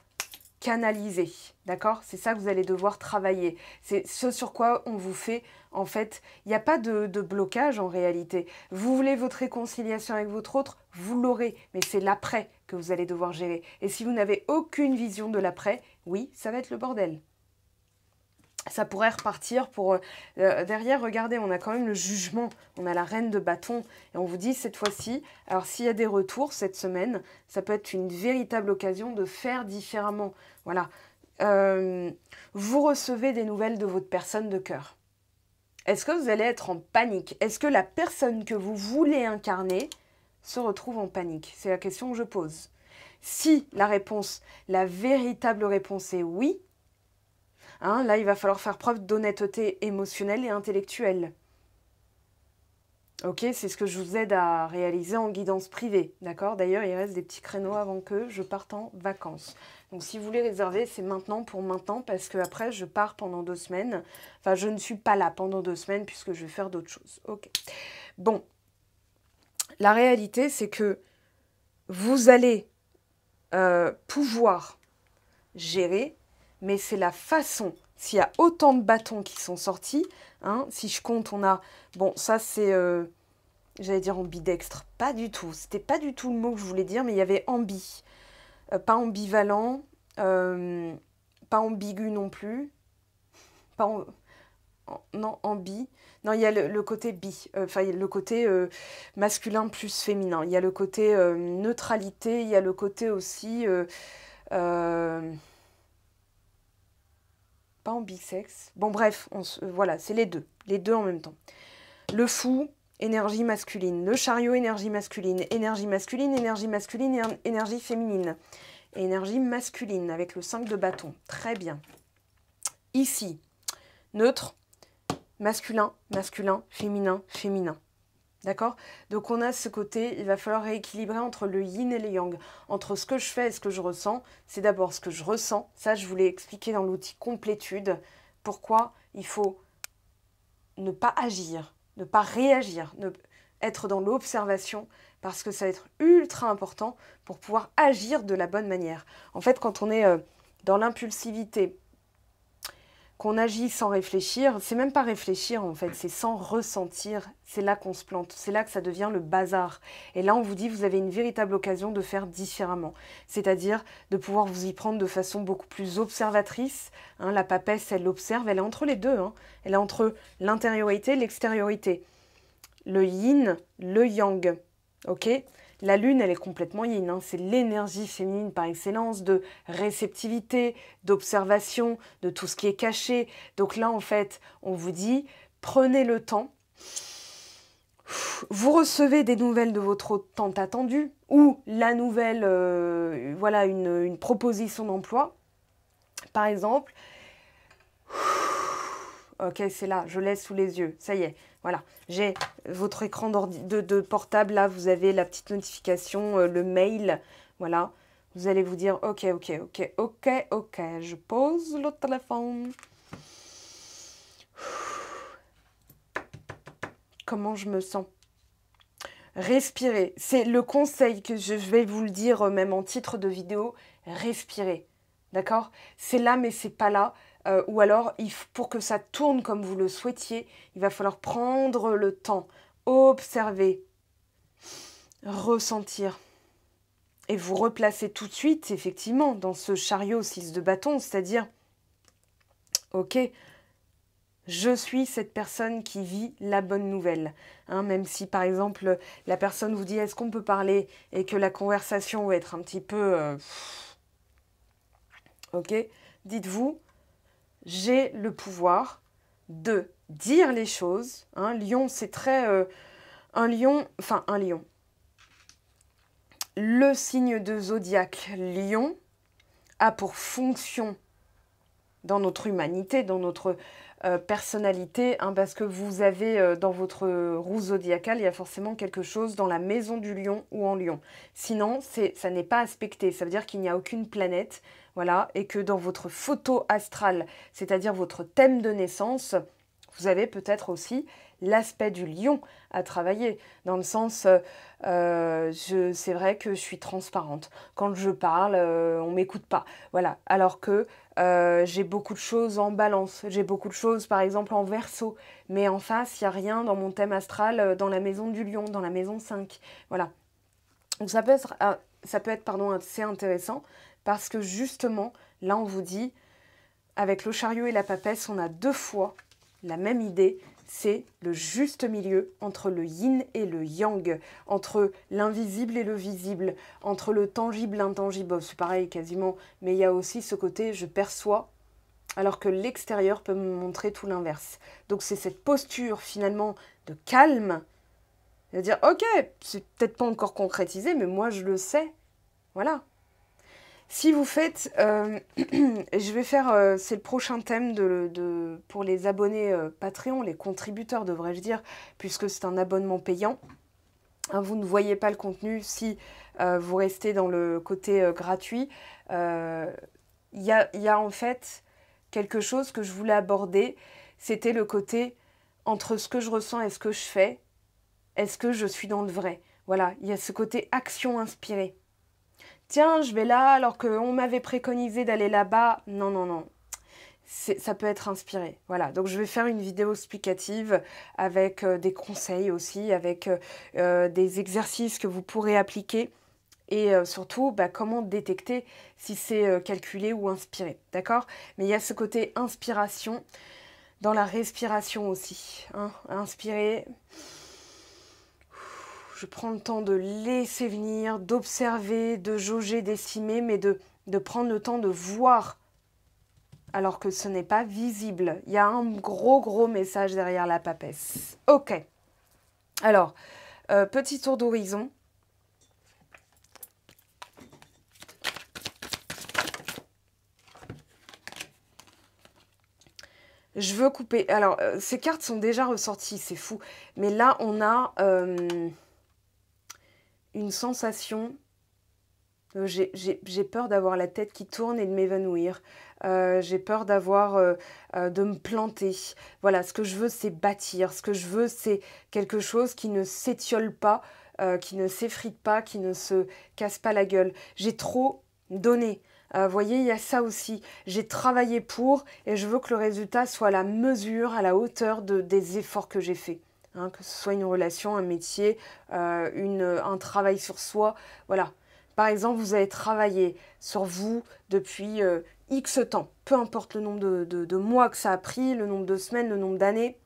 canaliser. D'accord C'est ça que vous allez devoir travailler. C'est ce sur quoi on vous fait, en fait, il n'y a pas de, de, blocage en réalité. Vous voulez votre réconciliation avec votre autre, vous l'aurez, mais c'est l'après que vous allez devoir gérer. Et si vous n'avez aucune vision de l'après, oui, ça va être le bordel ça pourrait repartir pour... Euh, euh, derrière, regardez, on a quand même le jugement, on a la reine de bâton, et on vous dit cette fois-ci, alors s'il y a des retours cette semaine, ça peut être une véritable occasion de faire différemment. Voilà. Euh, vous recevez des nouvelles de votre personne de cœur. Est-ce que vous allez être en panique Est-ce que la personne que vous voulez incarner se retrouve en panique C'est la question que je pose. Si la réponse, la véritable réponse est oui, Hein, là, il va falloir faire preuve d'honnêteté émotionnelle et intellectuelle. Ok, c'est ce que je vous aide à réaliser en guidance privée, d'accord D'ailleurs, il reste des petits créneaux avant que je parte en vacances. Donc si vous voulez réserver, c'est maintenant pour maintenant, parce que après, je pars pendant deux semaines. Enfin, je ne suis pas là pendant deux semaines, puisque je vais faire d'autres choses. Ok. Bon. La réalité, c'est que vous allez euh, pouvoir gérer mais c'est la façon. S'il y a autant de bâtons qui sont sortis, hein, si je compte, on a... Bon, ça c'est... Euh, j'allais dire ambidextre, pas du tout. C'était pas du tout le mot que je voulais dire, mais il y avait ambi. Euh, pas ambivalent, euh, pas ambigu non plus. Pas en... En, non, ambi. Non, il y a le, côté bi, enfin le côté masculin plus féminin. Il y a le côté neutralité, il y a le côté aussi pas en bisex. Bon bref, euh, voilà, c'est les deux, les deux en même temps. Le fou, énergie masculine. Le chariot, énergie masculine. Énergie masculine, énergie masculine, énergie féminine. énergie masculine avec le 5 de bâton. Très bien. Ici, neutre, masculin, masculin, féminin, féminin. D'accord Donc on a ce côté, il va falloir rééquilibrer entre le yin et le yang, entre ce que je fais et ce que je ressens. C'est d'abord ce que je ressens, ça je vous l'ai expliqué dans l'outil complétude, pourquoi il faut ne pas agir, ne pas réagir, ne... être dans l'observation, parce que ça va être ultra important pour pouvoir agir de la bonne manière. En fait, quand on est euh, dans l'impulsivité, qu'on agit sans réfléchir, c'est même pas réfléchir en fait, c'est sans ressentir, c'est là qu'on se plante, c'est là que ça devient le bazar. Et là on vous dit vous avez une véritable occasion de faire différemment, c'est-à-dire de pouvoir vous y prendre de façon beaucoup plus observatrice. Hein, la papesse elle observe, elle est entre les deux, hein. elle est entre l'intériorité et l'extériorité, le yin, le yang, ok la lune, elle est complètement yin, hein. c'est l'énergie féminine par excellence de réceptivité, d'observation, de tout ce qui est caché. Donc là, en fait, on vous dit, prenez le temps. Vous recevez des nouvelles de votre tant attendu ou la nouvelle, euh, voilà, une, une proposition d'emploi, par exemple. Ok, c'est là, je laisse sous les yeux, ça y est. Voilà, j'ai votre écran de, portable, là, vous avez la petite notification, euh, le mail, voilà. Vous allez vous dire, ok, ok, ok, ok, ok, je pose le téléphone. Comment je me sens Respirez. C'est le conseil que je vais vous le dire, euh, même en titre de vidéo, respirez. D'accord C'est là, mais c'est pas là. Euh, ou alors, pour que ça tourne comme vous le souhaitiez, il va falloir prendre le temps, observer, ressentir. Et vous replacer tout de suite, effectivement, dans ce chariot 6 de bâton, c'est-à-dire, ok, je suis cette personne qui vit la bonne nouvelle. Hein, même si par exemple la personne vous dit est-ce qu'on peut parler et que la conversation va être un petit peu... Euh, ok, dites-vous, j'ai le pouvoir de dire les choses. lion, c'est très... Euh, un lion, enfin un lion. Le signe de zodiaque lion a pour fonction dans notre humanité, dans notre euh, personnalité, hein, parce que vous avez euh, dans votre roue zodiacale, il y a forcément quelque chose dans la maison du lion ou en lion. Sinon, ça n'est pas aspecté, ça veut dire qu'il n'y a aucune planète voilà, et que dans votre photo astrale, c'est-à-dire votre thème de naissance, vous avez peut-être aussi l'aspect du lion à travailler, dans le sens, euh, c'est vrai que je suis transparente. Quand je parle, on euh, on m'écoute pas. Voilà. Alors que euh, j'ai beaucoup de choses en balance, j'ai beaucoup de choses par exemple en verso, mais en face, il n'y a rien dans mon thème astral, dans la maison du lion, dans la maison 5. Voilà. Donc ça peut être, ah, ça peut être pardon, assez intéressant parce que justement, là, on vous dit, avec le chariot et la papesse, on a deux fois la même idée, c'est le juste milieu entre le yin et le yang, entre l'invisible et le visible, entre le tangible et l'intangible. C'est pareil quasiment, mais il y a aussi ce côté je perçois alors que l'extérieur peut me montrer tout l'inverse. Donc c'est cette posture finalement de calme, de dire ok, c'est peut-être pas encore concrétisé, mais moi je le sais. Voilà, si vous faites, euh, je vais faire, euh, c'est le prochain thème de, pour les abonnés euh, Patreon, les contributeurs devrais-je dire, puisque c'est un abonnement payant. Hein, vous ne voyez pas le contenu si vous restez dans le côté gratuit. Il y, y, a, en fait quelque chose que je voulais aborder, c'était le côté entre ce que je ressens et ce que je fais, est-ce que je suis dans le vrai Voilà, il y a ce côté action inspirée tiens, je vais là alors qu'on m'avait préconisé d'aller là-bas. Non, non, non. Ça peut être inspiré. Voilà, donc je vais faire une vidéo explicative avec euh, des conseils aussi, avec euh, euh, des exercices que vous pourrez appliquer et surtout bah, comment détecter si c'est calculé ou inspiré. D'accord Mais il y a ce côté inspiration dans la respiration aussi. Hein inspirer prendre le temps de laisser venir, d'observer, de jauger, d'estimer, mais de, prendre le temps de voir alors que ce n'est pas visible. Il y a un gros, gros message derrière la papesse. Ok. Alors, euh, petit tour d'horizon. Je veux couper. Alors, euh, ces cartes sont déjà ressorties, c'est fou. Mais là, on a... Euh, une sensation. Euh, j'ai peur d'avoir la tête qui tourne et de m'évanouir. Euh, j'ai peur d'avoir, euh, de me planter. Voilà, ce que je veux, c'est bâtir. Ce que je veux, c'est quelque chose qui ne s'étiole pas, qui ne s'effrite pas, qui ne se casse pas la gueule. J'ai trop donné. voyez, il y a ça aussi. J'ai travaillé pour et je veux que le résultat soit à la mesure, à la hauteur de, des efforts que j'ai faits. Hein, que ce soit une relation, un métier, euh, une, un travail sur soi. Voilà. Par exemple, vous avez travaillé sur vous depuis euh, X temps, peu importe le nombre de, mois que ça a pris, le nombre de semaines, le nombre d'années.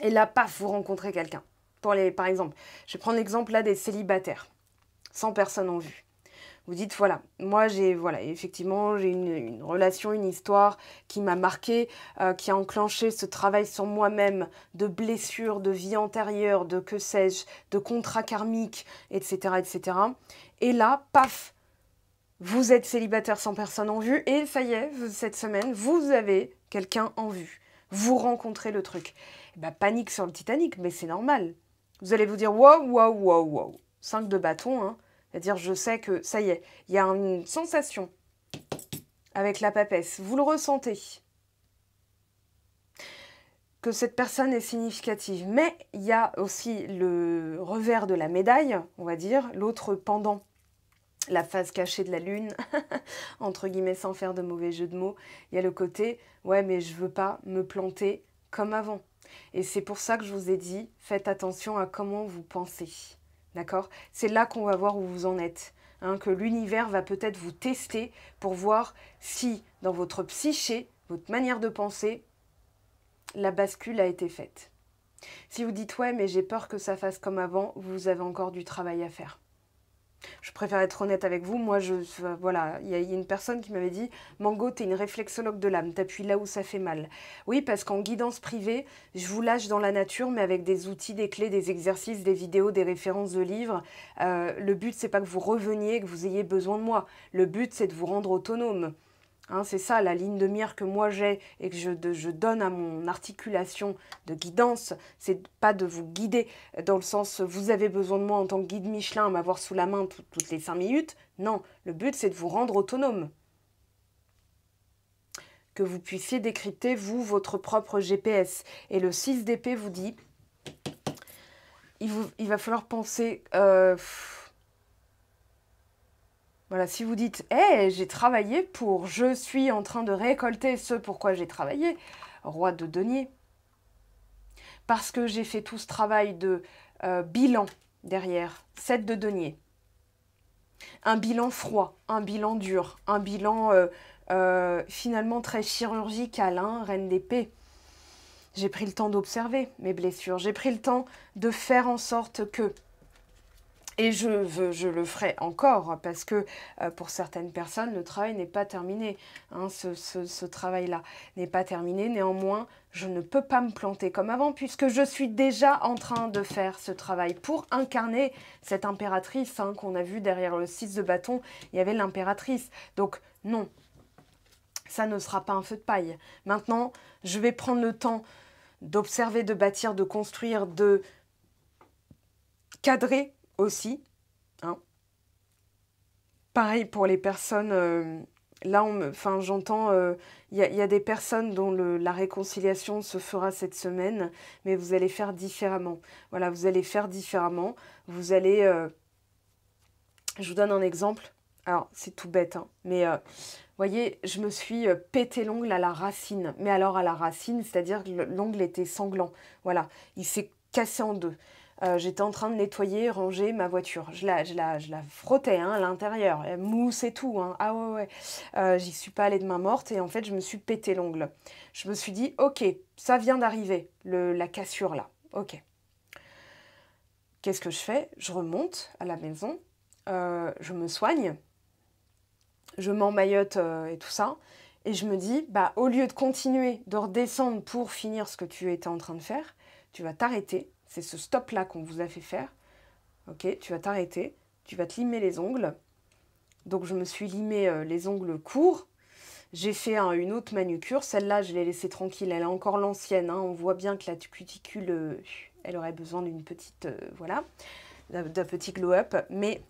Et là, paf, vous rencontrez quelqu'un. Pour les, par exemple, je vais prendre l'exemple là des célibataires, sans personnes en vue. Vous dites, voilà, moi j'ai, voilà, effectivement, j'ai une, relation, une histoire qui m'a marqué, euh, qui a enclenché ce travail sur moi-même de blessures, de vie antérieure, de que sais-je, de contrats karmiques etc., etc. Et là, paf, vous êtes célibataire sans personne en vue, et ça y est, cette semaine, vous avez quelqu'un en vue. Vous rencontrez le truc. Bah, panique sur le Titanic, mais c'est normal. Vous allez vous dire waouh waouh waouh waouh 5 de bâton, hein. C'est-à-dire, je sais que ça y est, il y a une sensation avec la papesse. Vous le ressentez. Que cette personne est significative. Mais il y a aussi le revers de la médaille, on va dire, l'autre pendant, la phase cachée de la lune, entre guillemets, sans faire de mauvais jeu de mots. Il y a le côté, ouais, mais je veux pas me planter comme avant. Et c'est pour ça que je vous ai dit, faites attention à comment vous pensez. D'accord C'est là qu'on va voir où vous en êtes. Hein, que l'univers va peut-être vous tester pour voir si dans votre psyché, votre manière de penser, la bascule a été faite. Si vous dites ouais mais j'ai peur que ça fasse comme avant, vous avez encore du travail à faire. Je préfère être honnête avec vous. Moi, je, euh, voilà, il y, a une personne qui m'avait dit Mango, t'es une réflexologue de l'âme, t'appuies là où ça fait mal. Oui, parce qu'en guidance privée, je vous lâche dans la nature, mais avec des outils, des clés, des exercices, des vidéos, des références de livres. Euh, le but, c'est pas que vous reveniez, que vous ayez besoin de moi. Le but, c'est de vous rendre autonome. Hein, c'est ça la ligne de mire que moi j'ai et que je, donne à mon articulation de guidance. C'est pas de vous guider dans le sens vous avez besoin de moi en tant que guide Michelin à m'avoir sous la main toutes les cinq minutes. Non, le but c'est de vous rendre autonome. Que vous puissiez décrypter vous votre propre GPS. Et le 6 d'épée vous dit il, va falloir penser. Euh, voilà, si vous dites hé, eh, j'ai travaillé pour je suis en train de récolter ce pourquoi j'ai travaillé, roi de denier. Parce que j'ai fait tout ce travail de euh, bilan derrière, 7 de denier. Un bilan froid, un bilan dur, un bilan euh, euh, finalement très chirurgical, hein, reine d'épée. J'ai pris le temps d'observer mes blessures, j'ai pris le temps de faire en sorte que et je, veux, je le ferai encore parce que euh, pour certaines personnes, le travail n'est pas terminé. Hein, ce, travail-là n'est pas terminé. Néanmoins, je ne peux pas me planter comme avant puisque je suis déjà en train de faire ce travail pour incarner cette impératrice hein, qu'on a vue derrière le 6 de bâton. Il y avait l'impératrice. Donc non, ça ne sera pas un feu de paille. Maintenant, je vais prendre le temps d'observer, de bâtir, de construire, de cadrer aussi. Hein. Pareil pour les personnes, euh, là enfin, j'entends, euh, il y, a des personnes dont la réconciliation se fera cette semaine, mais vous allez faire différemment. Voilà, vous allez faire différemment. Vous allez, euh, je vous donne un exemple. Alors, c'est tout bête, hein, mais voyez, je me suis pété l'ongle à la racine. Mais alors à la racine, c'est-à-dire que l'ongle était sanglant. Voilà, il s'est cassé en deux. Euh, j'étais en train de nettoyer, ranger ma voiture. Je la, je la, je frottais hein, à l'intérieur, mousse et tout. Hein. Ah ouais, euh, J'y suis pas allée de main morte et en fait, je me suis pété l'ongle. Je me suis dit, ok, ça vient d'arriver, la cassure là. Ok. Qu'est-ce que je fais Je remonte à la maison, euh, je me soigne, je m'emmaillote et tout ça. Et je me dis, bah, au lieu de continuer de redescendre pour finir ce que tu étais en train de faire, tu vas t'arrêter, c'est ce stop-là qu'on vous a fait faire. Ok, tu vas t'arrêter, tu vas te limer les ongles. Donc je me suis limé euh, les ongles courts. J'ai fait une autre manucure. Celle-là, je l'ai laissée tranquille. Elle est encore l'ancienne. Hein. On voit bien que la cuticule, euh, elle aurait besoin d'une petite, euh, voilà, d'un petit glow-up. Mais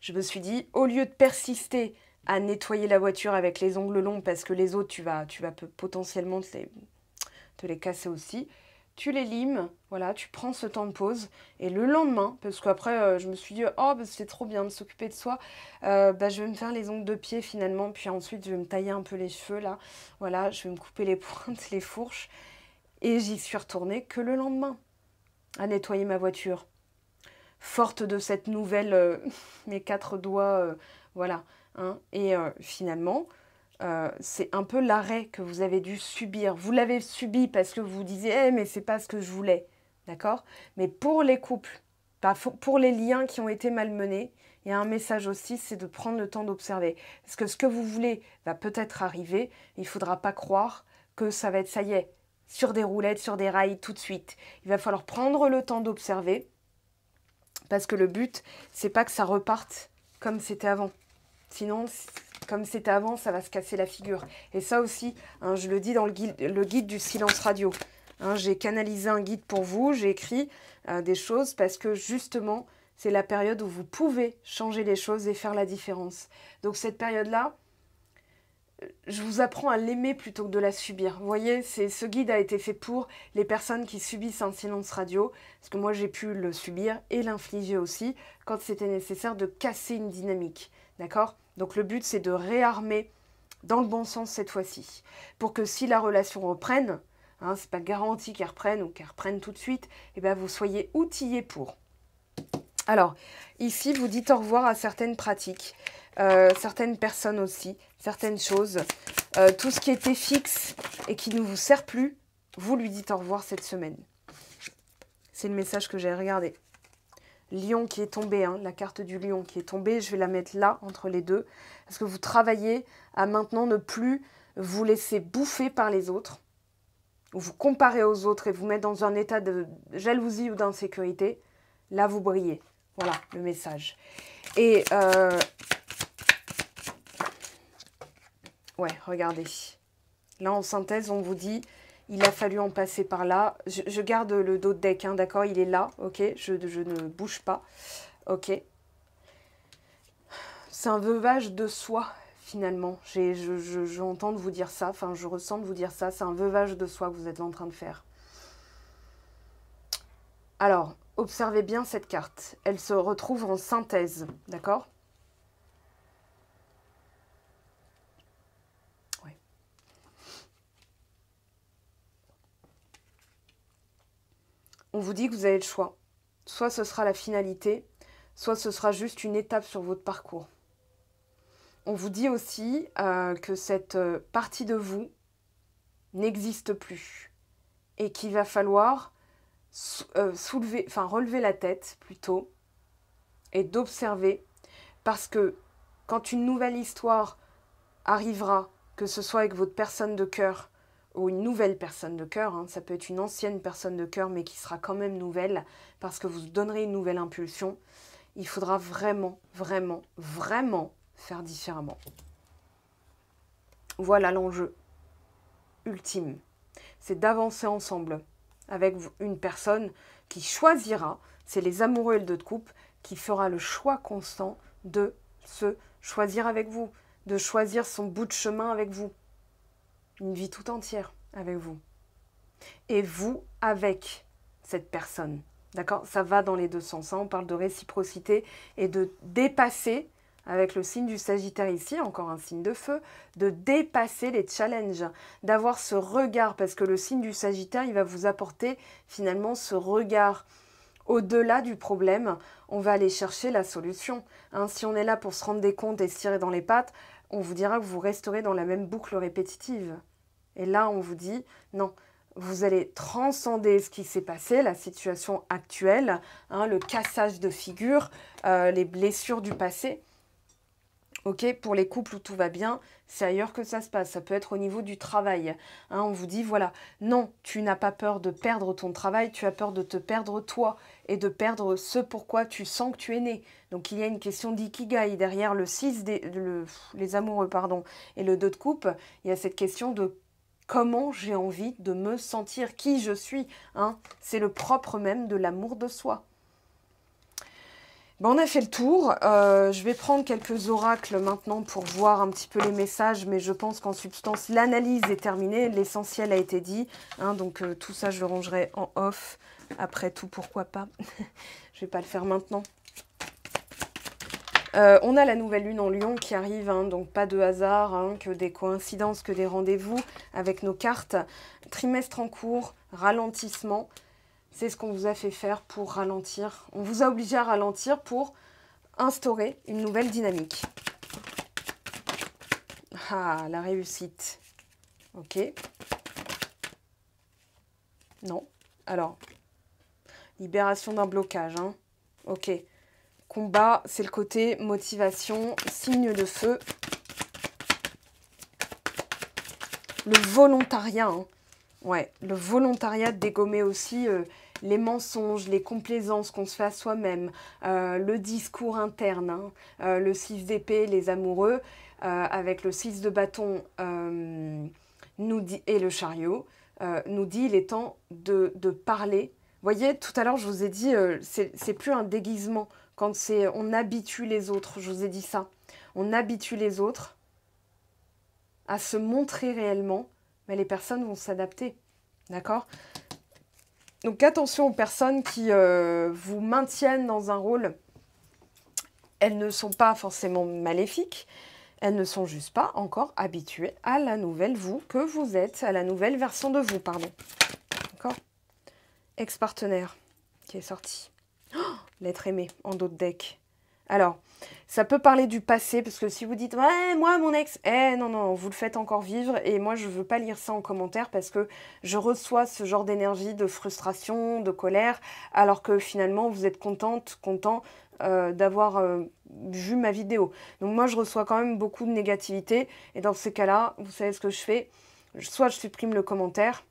je me suis dit, au lieu de persister à nettoyer la voiture avec les ongles longs, parce que les autres, tu vas, tu vas potentiellement te te les casser aussi, tu les limes, voilà, tu prends ce temps de pause. Et le lendemain, parce qu'après, euh, je me suis dit, oh, bah, c'est trop bien de s'occuper de soi, euh, bah, je vais me faire les ongles de pied finalement, puis ensuite, je vais me tailler un peu les cheveux là, voilà, je vais me couper les pointes, les fourches. Et j'y suis retournée que le lendemain, à nettoyer ma voiture. Forte de cette nouvelle, euh, mes quatre doigts, voilà. Hein. et finalement, euh, c'est un peu l'arrêt que vous avez dû subir. Vous l'avez subi parce que vous disiez eh, mais c'est pas ce que je voulais, d'accord Mais pour les couples, pour les liens qui ont été malmenés, il y a un message aussi, c'est de prendre le temps d'observer. Parce que ce que vous voulez va peut-être arriver, il ne faudra pas croire que ça va être ça y est, sur des roulettes, sur des rails tout de suite. Il va falloir prendre le temps d'observer, parce que le but, c'est pas que ça reparte comme c'était avant. Sinon, comme c'était avant, ça va se casser la figure. Et ça aussi, hein, je le dis dans le guide, le guide du silence radio. Hein, j'ai canalisé un guide pour vous, j'ai écrit euh, des choses parce que justement, c'est la période où vous pouvez changer les choses et faire la différence. Donc cette période-là, euh, je vous apprends à l'aimer plutôt que de la subir. Vous voyez, ce guide a été fait pour les personnes qui subissent un silence radio, parce que moi j'ai pu le subir et l'infliger aussi quand c'était nécessaire de casser une dynamique. D'accord donc le but, c'est de réarmer dans le bon sens cette fois-ci, pour que si la relation reprenne, hein, ce n'est pas garanti qu'elle reprenne ou qu'elle reprenne tout de suite, et eh bien vous soyez outillé pour. Alors, ici, vous dites au revoir à certaines pratiques, euh, certaines personnes aussi, certaines choses. Euh, tout ce qui était fixe et qui ne vous sert plus, vous lui dites au revoir cette semaine. C'est le message que j'ai regardé lion qui est tombé, hein, la carte du lion qui est tombée, je vais la mettre là, entre les deux, parce que vous travaillez à maintenant ne plus vous laisser bouffer par les autres, ou vous comparer aux autres et vous mettre dans un état de jalousie ou d'insécurité, là vous brillez. Voilà le message. Et euh, ouais, regardez. Là en synthèse, on vous dit il a fallu en passer par là. Je, garde le dos de deck, hein, d'accord Il est là, ok je, ne bouge pas, ok C'est un veuvage de soi, finalement. J'entends je, vous dire ça, enfin, je ressens de vous dire ça. C'est un veuvage de soi que vous êtes en train de faire. Alors, observez bien cette carte. Elle se retrouve en synthèse, d'accord on vous dit que vous avez le choix. Soit ce sera la finalité, soit ce sera juste une étape sur votre parcours. On vous dit aussi euh, que cette euh, partie de vous n'existe plus et qu'il va falloir euh, soulever, enfin relever la tête plutôt et d'observer parce que quand une nouvelle histoire arrivera, que ce soit avec votre personne de cœur, ou une nouvelle personne de cœur, hein. ça peut être une ancienne personne de cœur mais qui sera quand même nouvelle parce que vous donnerez une nouvelle impulsion, il faudra vraiment, vraiment, vraiment faire différemment. Voilà l'enjeu ultime, c'est d'avancer ensemble avec une personne qui choisira, c'est les amoureux et le deux de coupe qui fera le choix constant de se choisir avec vous, de choisir son bout de chemin avec vous une vie tout entière avec vous. Et vous avec cette personne. D'accord Ça va dans les deux sens. Hein. On parle de réciprocité et de dépasser, avec le signe du Sagittaire ici, encore un signe de feu, de dépasser les challenges, d'avoir ce regard, parce que le signe du Sagittaire, il va vous apporter finalement ce regard. Au-delà du problème, on va aller chercher la solution. Hein. si on est là pour se rendre des comptes et se tirer dans les pattes, on vous dira que vous resterez dans la même boucle répétitive. Et là, on vous dit, non, vous allez transcender ce qui s'est passé, la situation actuelle, hein, le cassage de figure, euh, les blessures du passé. Ok, pour les couples où tout va bien, c'est ailleurs que ça se passe. Ça peut être au niveau du travail. Hein, on vous dit, voilà, non, tu n'as pas peur de perdre ton travail, tu as peur de te perdre toi et de perdre ce pourquoi tu sens que tu es né. Donc il y a une question d'ikigai derrière le 6, des, les amoureux, pardon, et le 2 de coupe. Il y a cette question de comment j'ai envie de me sentir, qui je suis. Hein. C'est le propre même de l'amour de soi. Ben, on a fait le tour. Euh, je vais prendre quelques oracles maintenant pour voir un petit peu les messages, mais je pense qu'en substance, l'analyse est terminée, l'essentiel a été dit. Hein. donc euh, tout ça, je le rangerai en off. Après tout, pourquoi pas Je ne vais pas le faire maintenant. Euh, on a la nouvelle lune en Lyon qui arrive, hein, donc pas de hasard, hein, que des coïncidences, que des rendez-vous avec nos cartes. Trimestre en cours, ralentissement. C'est ce qu'on vous a fait faire pour ralentir. On vous a obligé à ralentir pour instaurer une nouvelle dynamique. Ah, la réussite. Ok. Non. Alors, libération d'un blocage. Hein. Ok combat, c'est le côté motivation, signe de feu. Le volontariat, hein. ouais, le volontariat de dégommer aussi euh, les mensonges, les complaisances qu'on se fait à soi-même, euh, le discours interne, hein, euh, le 6 d'épée, les amoureux, avec le 6 de bâton nous dit, et le chariot, nous dit il est temps de, parler. Vous voyez, tout à l'heure, je vous ai dit, c'est plus un déguisement quand c'est on habitue les autres, je vous ai dit ça, on habitue les autres à se montrer réellement, mais les personnes vont s'adapter. D'accord Donc attention aux personnes qui euh, vous maintiennent dans un rôle. Elles ne sont pas forcément maléfiques, elles ne sont juste pas encore habituées à la nouvelle vous que vous êtes, à la nouvelle version de vous, pardon. D'accord Ex-partenaire qui est sorti. Oh l'être aimé en d'autres decks. Alors, ça peut parler du passé, parce que si vous dites Ouais, moi, mon ex, eh non, non, vous le faites encore vivre, et moi, je veux pas lire ça en commentaire parce que je reçois ce genre d'énergie, de frustration, de colère, alors que finalement, vous êtes contente, content euh, d'avoir euh, vu ma vidéo. Donc, moi, je reçois quand même beaucoup de négativité, et dans ces cas-là, vous savez ce que je fais Soit je supprime le commentaire,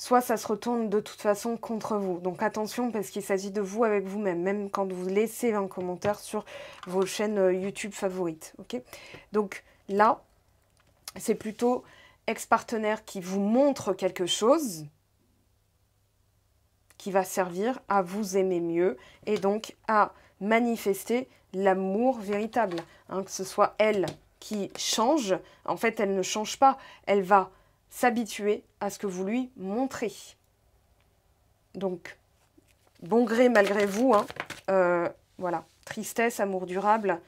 soit ça se retourne de toute façon contre vous. Donc attention parce qu'il s'agit de vous avec vous-même, même quand vous laissez un commentaire sur vos chaînes euh, YouTube favorites. ok Donc là, c'est plutôt ex-partenaire qui vous montre quelque chose qui va servir à vous aimer mieux et donc à manifester l'amour véritable. Hein, que ce soit elle qui change, en fait elle ne change pas, elle va s'habituer à ce que vous lui montrez. Donc, bon gré malgré vous, hein, euh, voilà, tristesse, amour durable.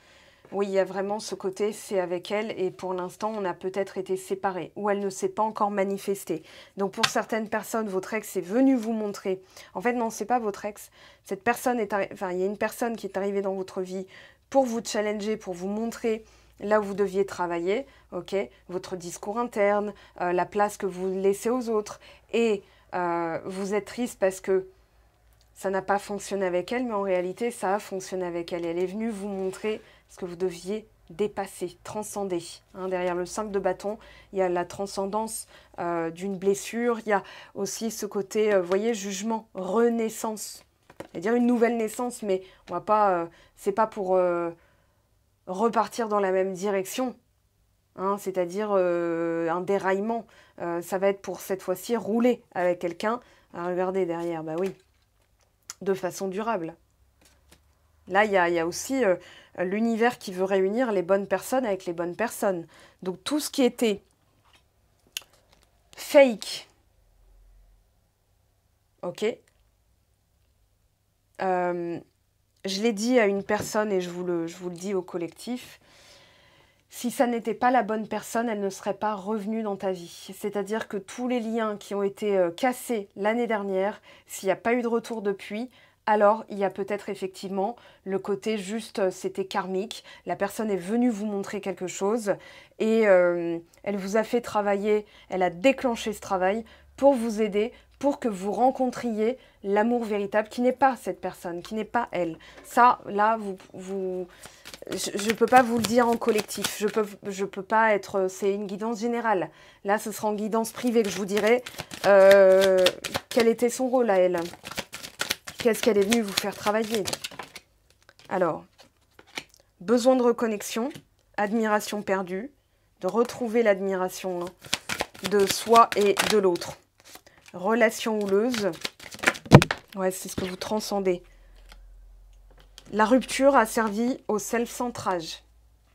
Oui, il y a vraiment ce côté, c'est avec elle et pour l'instant, on a peut-être été séparés ou elle ne s'est pas encore manifestée. Donc pour certaines personnes, votre ex est venu vous montrer. En fait, non, c'est pas votre ex. Cette personne est, enfin, il y a une personne qui est arrivée dans votre vie pour vous challenger, pour vous montrer là où vous deviez travailler, ok, votre discours interne, euh, la place que vous laissez aux autres, et euh, vous êtes triste parce que ça n'a pas fonctionné avec elle, mais en réalité, ça a fonctionné avec elle. Elle est venue vous montrer ce que vous deviez dépasser, transcender. Hein, derrière le 5 de bâton, il y a la transcendance euh, d'une blessure, il y a aussi ce côté, vous voyez, jugement, renaissance. C'est-à-dire une nouvelle naissance, mais on va pas, c'est pas pour repartir dans la même direction, hein, c'est-à-dire euh, un déraillement. Euh, ça va être pour cette fois-ci rouler avec quelqu'un. Ah, regardez derrière, bah oui, de façon durable. Là, il y, a, aussi euh, l'univers qui veut réunir les bonnes personnes avec les bonnes personnes. Donc tout ce qui était fake, ok, euh, je l'ai dit à une personne et je vous le, je vous le dis au collectif, si ça n'était pas la bonne personne, elle ne serait pas revenue dans ta vie. C'est-à-dire que tous les liens qui ont été euh, cassés l'année dernière, s'il n'y a pas eu de retour depuis, alors il y a peut-être effectivement le côté juste, euh, c'était karmique, la personne est venue vous montrer quelque chose et euh, elle vous a fait travailler, elle a déclenché ce travail pour vous aider, pour que vous rencontriez l'amour véritable qui n'est pas cette personne, qui n'est pas elle. Ça, là, vous, vous je ne peux pas vous le dire en collectif. Je peux, je peux pas être. C'est une guidance générale. Là, ce sera en guidance privée que je vous dirai euh, quel était son rôle à elle. Qu'est-ce qu'elle est venue vous faire travailler Alors, besoin de reconnexion, admiration perdue, de retrouver l'admiration hein, de soi et de l'autre relation houleuse. Ouais, c'est ce que vous transcendez. La rupture a servi au self-centrage.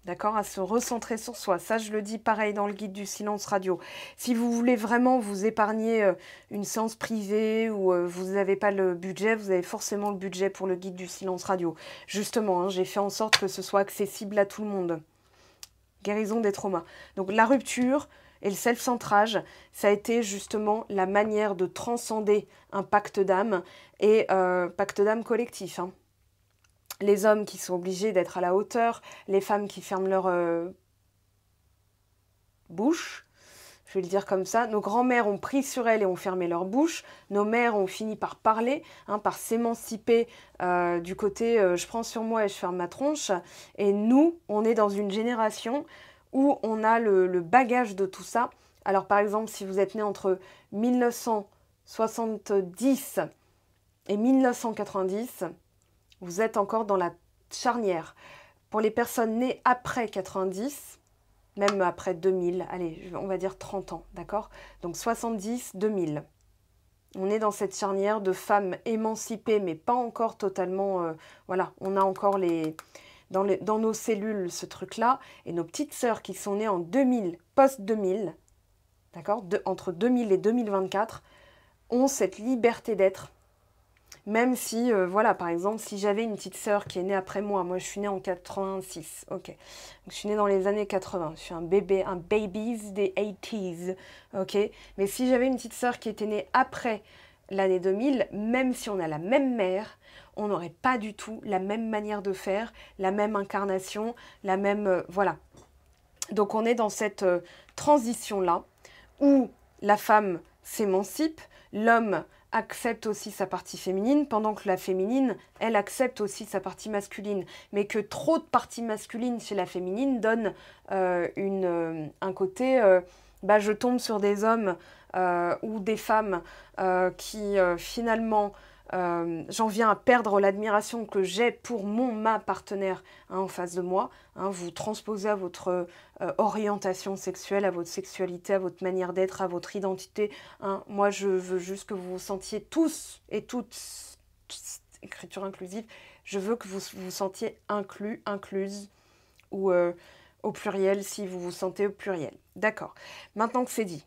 D'accord À se recentrer sur soi. Ça, je le dis pareil dans le guide du silence radio. Si vous voulez vraiment vous épargner euh, une séance privée ou euh, vous n'avez pas le budget, vous avez forcément le budget pour le guide du silence radio. Justement, hein, j'ai fait en sorte que ce soit accessible à tout le monde. Guérison des traumas. Donc la rupture, et le self-centrage, ça a été justement la manière de transcender un pacte d'âme et euh, pacte d'âme collectif. Hein. Les hommes qui sont obligés d'être à la hauteur, les femmes qui ferment leur euh, bouche, je vais le dire comme ça, nos grands-mères ont pris sur elles et ont fermé leur bouche, nos mères ont fini par parler, hein, par s'émanciper euh, du côté je prends sur moi et je ferme ma tronche, et nous, on est dans une génération où on a le, bagage de tout ça. Alors par exemple, si vous êtes né entre 1970 et 1990, vous êtes encore dans la charnière. Pour les personnes nées après 90, même après 2000, allez, on va dire 30 ans, d'accord Donc 70, 2000. On est dans cette charnière de femmes émancipées, mais pas encore totalement... Euh, voilà, on a encore les, dans, nos cellules ce truc-là. Et nos petites sœurs qui sont nées en 2000, post-2000, d'accord Entre 2000 et 2024, ont cette liberté d'être. Même si, euh, voilà, par exemple, si j'avais une petite sœur qui est née après moi, moi je suis née en 86, ok. je suis née dans les années 80, je suis un bébé, un babies des 80s, ok. Mais si j'avais une petite sœur qui était née après l'année 2000, même si on a la même mère, on n'aurait pas du tout la même manière de faire, la même incarnation, la même... Euh, voilà. Donc on est dans cette euh, transition-là où la femme s'émancipe, l'homme accepte aussi sa partie féminine, pendant que la féminine, elle accepte aussi sa partie masculine, mais que trop de parties masculines chez la féminine donne euh, une, un côté, bah, je tombe sur des hommes euh, ou des femmes euh, qui euh, finalement j'en viens à perdre l'admiration que j'ai pour mon ma partenaire hein, en face de moi. Hein, vous transposez à votre orientation sexuelle, à votre sexualité, à votre manière d'être, à votre identité. Hein. Moi, je veux juste que vous vous sentiez tous et toutes, écriture inclusive, je veux que vous vous sentiez inclus, incluse, ou au pluriel si vous vous sentez au pluriel. D'accord. Maintenant que c'est dit,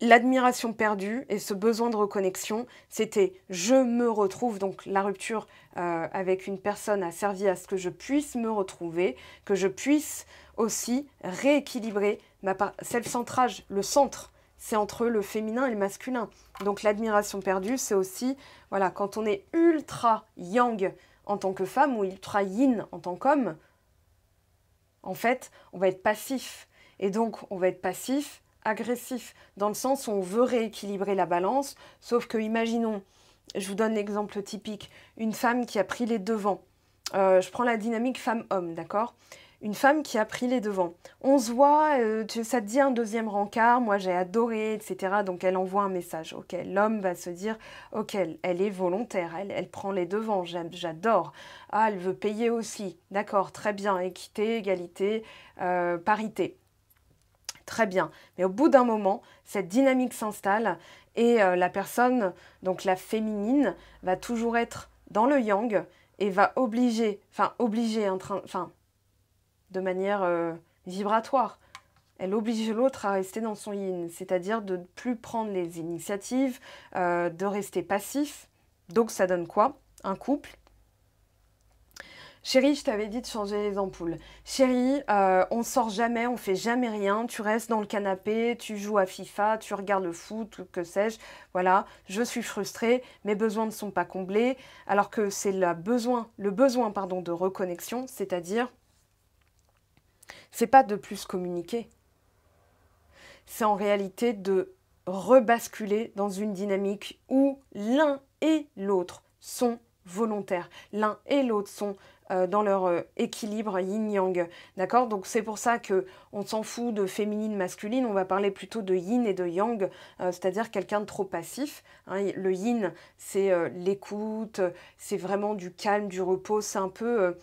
l'admiration perdue et ce besoin de reconnexion, c'était je me retrouve, donc la rupture euh, avec une personne a servi à ce que je puisse me retrouver, que je puisse aussi rééquilibrer ma part, self-centrage, le centre, c'est entre le féminin et le masculin. Donc l'admiration perdue, c'est aussi, voilà, quand on est ultra yang en tant que femme ou ultra yin en tant qu'homme, en fait, on va être passif. Et donc, on va être passif, agressif, dans le sens où on veut rééquilibrer la balance, sauf que imaginons, je vous donne l'exemple typique, une femme qui a pris les devants. Euh, je prends la dynamique femme-homme, d'accord Une femme qui a pris les devants. On se voit, euh, ça te dit un deuxième rencard, moi j'ai adoré, etc. Donc elle envoie un message. Ok, l'homme va se dire, ok, elle est volontaire, elle, prend les devants, j'adore. Ah, elle veut payer aussi. D'accord, très bien, équité, égalité, euh, parité très bien. Mais au bout d'un moment, cette dynamique s'installe et euh, la personne, donc la féminine, va toujours être dans le yang et va obliger, enfin obliger, enfin de manière euh, vibratoire, elle oblige l'autre à rester dans son yin, c'est-à-dire de ne plus prendre les initiatives, euh, de rester passif. Donc ça donne quoi Un couple Chérie, je t'avais dit de changer les ampoules. Chérie, on euh, on sort jamais, on fait jamais rien. Tu restes dans le canapé, tu joues à FIFA, tu regardes le foot, que sais-je. Voilà, je suis frustrée, mes besoins ne sont pas comblés. Alors que c'est besoin, le besoin pardon, de reconnexion, c'est-à-dire, c'est pas de plus communiquer. C'est en réalité de rebasculer dans une dynamique où l'un et l'autre sont volontaires. L'un et l'autre sont euh, dans leur euh, équilibre yin-yang. D'accord Donc c'est pour ça que on s'en fout de féminine, masculine, on va parler plutôt de yin et de yang, euh, c'est-à-dire quelqu'un de trop passif. Hein. le yin, c'est l'écoute, c'est vraiment du calme, du repos, c'est un peu...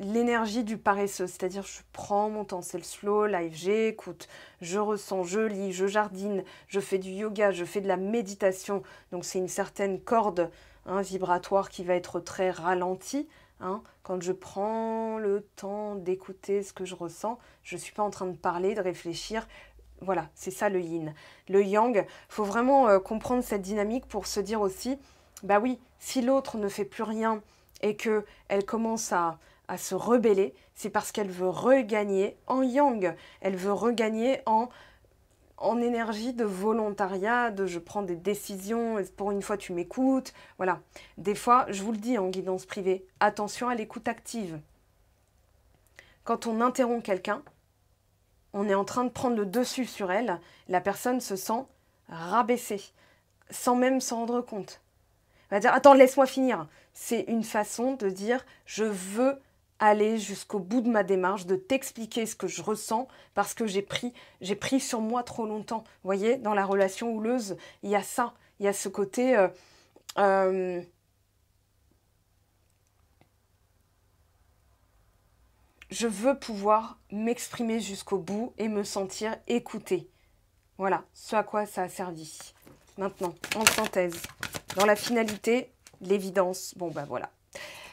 l'énergie du paresseux, c'est-à-dire je prends mon temps, c'est le slow live, j'écoute, je ressens, je lis, je jardine, je fais du yoga, je fais de la méditation, donc c'est une certaine corde hein, vibratoire qui va être très ralentie, Hein. quand je prends le temps d'écouter ce que je ressens, je ne suis pas en train de parler, de réfléchir. Voilà, c'est ça le yin. Le yang, faut vraiment euh, comprendre cette dynamique pour se dire aussi, bah oui, si l'autre ne fait plus rien et qu'elle commence à se rebeller, c'est parce qu'elle veut regagner en yang. Elle veut regagner en en énergie de volontariat, de je prends des décisions, pour une fois tu m'écoutes. Voilà. Des fois, je vous le dis en guidance privée, attention à l'écoute active. Quand on interrompt quelqu'un, on est en train de prendre le dessus sur elle, la personne se sent rabaissée, sans même s'en rendre compte. Elle va dire Attends, laisse-moi finir. C'est une façon de dire Je veux aller jusqu'au bout de ma démarche, de t'expliquer ce que je ressens parce que j'ai pris, j'ai pris sur moi trop longtemps. Vous voyez, dans la relation houleuse, il y a ça, il y a ce côté. Euh, euh, je veux pouvoir m'exprimer jusqu'au bout et me sentir écoutée. Voilà ce à quoi ça a servi. Maintenant, en synthèse, dans la finalité, l'évidence. Bon, ben voilà.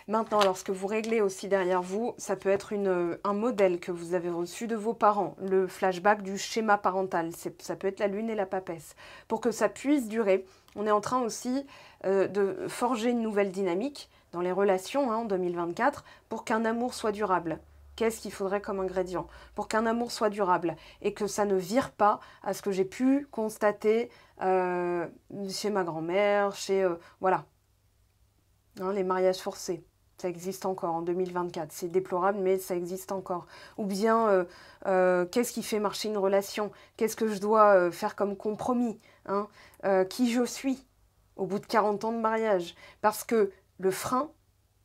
Maintenant, lorsque vous réglez aussi derrière vous, ça peut être euh, un modèle que vous avez reçu de vos parents, le flashback du schéma parental, ça peut être la lune et la papesse. Pour que ça puisse durer, on est en train aussi euh, de forger une nouvelle dynamique dans les relations hein, en 2024 pour qu'un amour soit durable qu'est-ce qu'il faudrait comme ingrédient pour qu'un amour soit durable et que ça ne vire pas à ce que j'ai pu constater euh, chez ma grand-mère, chez... voilà. Hein, les mariages forcés ça existe encore en 2024. C'est déplorable, mais ça existe encore. Ou bien, euh, euh, qu'est-ce qui fait marcher une relation Qu'est-ce que je dois euh, faire comme compromis hein Qui je suis au bout de 40 ans de mariage Parce que le frein,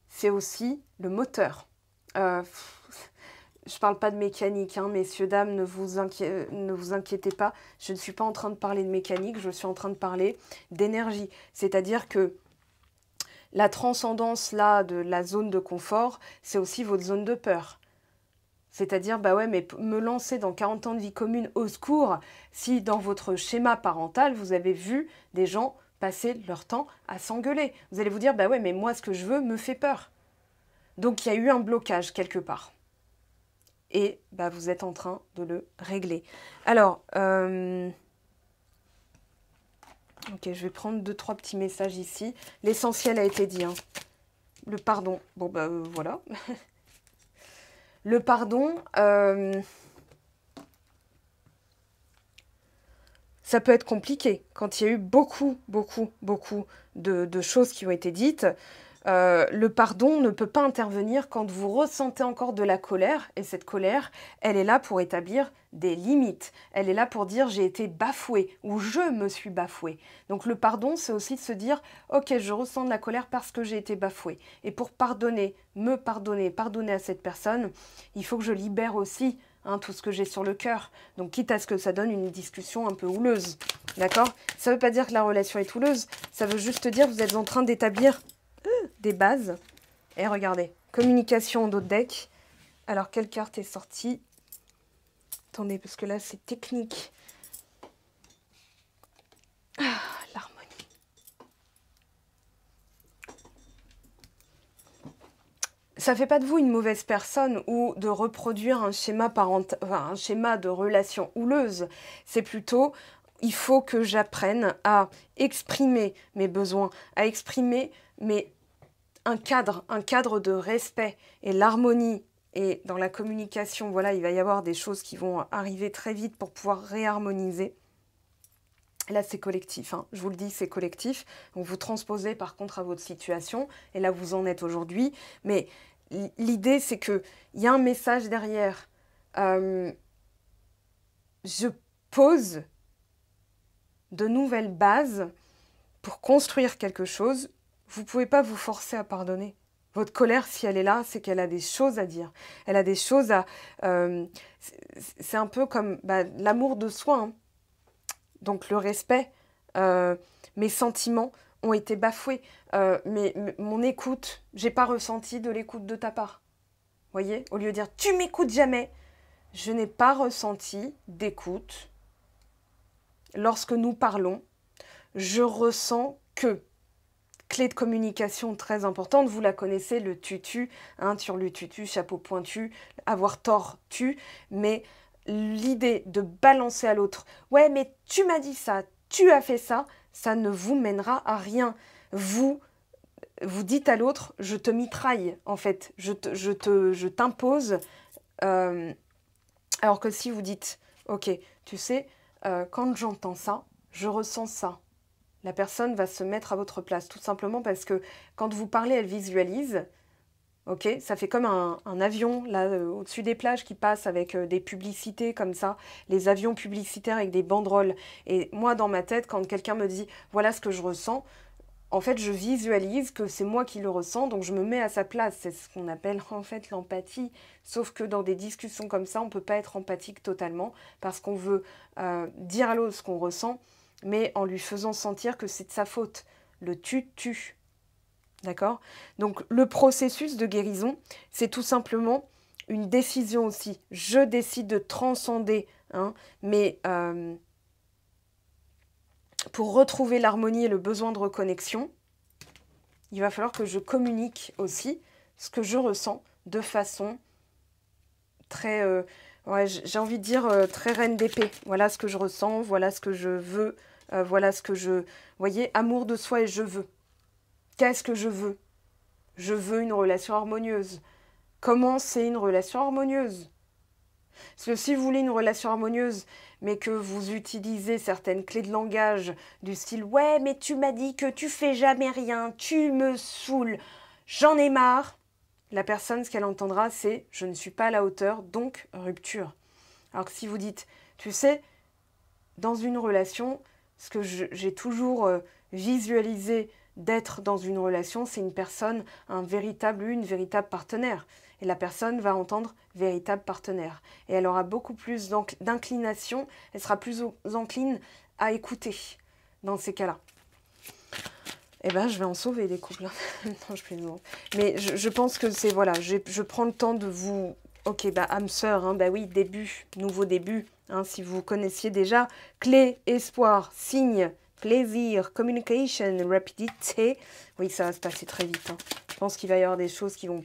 c'est aussi le moteur. je ne parle pas de mécanique, hein, messieurs, dames, ne vous inquiétez pas. Je ne suis pas en train de parler de mécanique, je suis en train de parler d'énergie. C'est-à-dire que la transcendance là de la zone de confort, c'est aussi votre zone de peur. C'est-à-dire, bah ouais, mais me lancer dans 40 ans de vie commune au secours, si dans votre schéma parental, vous avez vu des gens passer leur temps à s'engueuler. Vous allez vous dire, bah ouais, mais moi, ce que je veux me fait peur. Donc, il y a eu un blocage quelque part. Et bah, vous êtes en train de le régler. Alors, euh, Ok, je vais prendre deux, trois petits messages ici. L'essentiel a été dit. Hein. Le pardon. Bon, ben, voilà. le pardon, euh, ça peut être compliqué. Quand il y a eu beaucoup, beaucoup, beaucoup de, de choses qui ont été dites, euh, le pardon ne peut pas intervenir quand vous ressentez encore de la colère, et cette colère, elle est là pour établir des limites, elle est là pour dire j'ai été bafoué ou je me suis bafoué. Donc le pardon, c'est aussi de se dire ok, je ressens de la colère parce que j'ai été bafoué. Et pour pardonner, me pardonner, pardonner à cette personne, il faut que je libère aussi hein, tout ce que j'ai sur le cœur. Donc, quitte à ce que ça donne une discussion un peu houleuse. D'accord Ça ne veut pas dire que la relation est houleuse. Ça veut juste dire que vous êtes en train d'établir des bases. Et regardez, communication d'autres decks. Alors, quelle carte est sortie Attendez, parce que là, c'est technique. Ah, l'harmonie. Ça fait pas de vous une mauvaise personne ou de reproduire un schéma, parent... enfin, un schéma de relation houleuse. C'est plutôt, il faut que j'apprenne à exprimer mes besoins, à exprimer mes un cadre, un cadre de respect et l'harmonie. Et dans la communication, voilà, il va y avoir des choses qui vont arriver très vite pour pouvoir réharmoniser. Là, c'est collectif, hein. je vous le dis, c'est collectif. vous transposez par contre à votre situation, et là, vous en êtes aujourd'hui. Mais l'idée, c'est qu'il y a un message derrière. Euh, je pose de nouvelles bases pour construire quelque chose vous ne pouvez pas vous forcer à pardonner. Votre colère, si elle est là, c'est qu'elle a des choses à dire. Elle a des choses à... Euh, c'est un peu comme bah, l'amour de soi. Hein. Donc le respect, euh, mes sentiments ont été bafoués. Euh, mais, mon écoute, j'ai pas ressenti de l'écoute de ta part. Voyez Au lieu de dire tu m'écoutes jamais, je n'ai pas ressenti d'écoute. Lorsque nous parlons, je ressens que clé de communication très importante, vous la connaissez, le tutu, hein, sur le tutu, chapeau pointu, avoir tort, tu, mais l'idée de balancer à l'autre, ouais mais tu m'as dit ça, tu as fait ça, ça ne vous mènera à rien. Vous, vous dites à l'autre, je te mitraille, en fait, je, te, je, t'impose. Euh, alors que si vous dites, ok, tu sais, euh, quand j'entends ça, je ressens ça la personne va se mettre à votre place, tout simplement parce que quand vous parlez, elle visualise. Ok, ça fait comme un, avion là euh, au-dessus des plages qui passe avec euh, des publicités comme ça, les avions publicitaires avec des banderoles. Et moi, dans ma tête, quand quelqu'un me dit voilà ce que je ressens, en fait, je visualise que c'est moi qui le ressens, donc je me mets à sa place. C'est ce qu'on appelle en fait l'empathie. Sauf que dans des discussions comme ça, on ne peut pas être empathique totalement parce qu'on veut euh, dire à l'autre ce qu'on ressent mais en lui faisant sentir que c'est de sa faute. Le tu tu D'accord Donc le processus de guérison, c'est tout simplement une décision aussi. Je décide de transcender, hein, mais euh, pour retrouver l'harmonie et le besoin de reconnexion, il va falloir que je communique aussi ce que je ressens de façon très... Euh, j'ai envie de dire euh, très reine d'épée. Voilà ce que je ressens, voilà ce que je veux euh, voilà ce que je... voyez, amour de soi et je veux. Qu'est-ce que je veux Je veux une relation harmonieuse. Comment c'est une relation harmonieuse Parce que si vous voulez une relation harmonieuse, mais que vous utilisez certaines clés de langage du style Ouais, mais tu m'as dit que tu fais jamais rien, tu me saoules, j'en ai marre, la personne, ce qu'elle entendra, c'est Je ne suis pas à la hauteur, donc rupture. Alors que si vous dites Tu sais, dans une relation, ce que j'ai toujours euh, visualisé d'être dans une relation, c'est une personne, un véritable, une véritable partenaire. Et la personne va entendre véritable partenaire. Et elle aura beaucoup plus d'inclination, elle sera plus encline à écouter dans ces cas-là. Eh bien, je vais en sauver les couples. Hein. non, je plaisante. Mais je, pense que c'est, voilà, je prends le temps de vous Ok, bah âme sœur, hein, bah oui, début, nouveau début, hein, si vous connaissiez déjà. Clé, espoir, signe, plaisir, communication, rapidité. Oui, ça va se passer très vite. Hein. Je pense qu'il va y avoir des choses qui vont...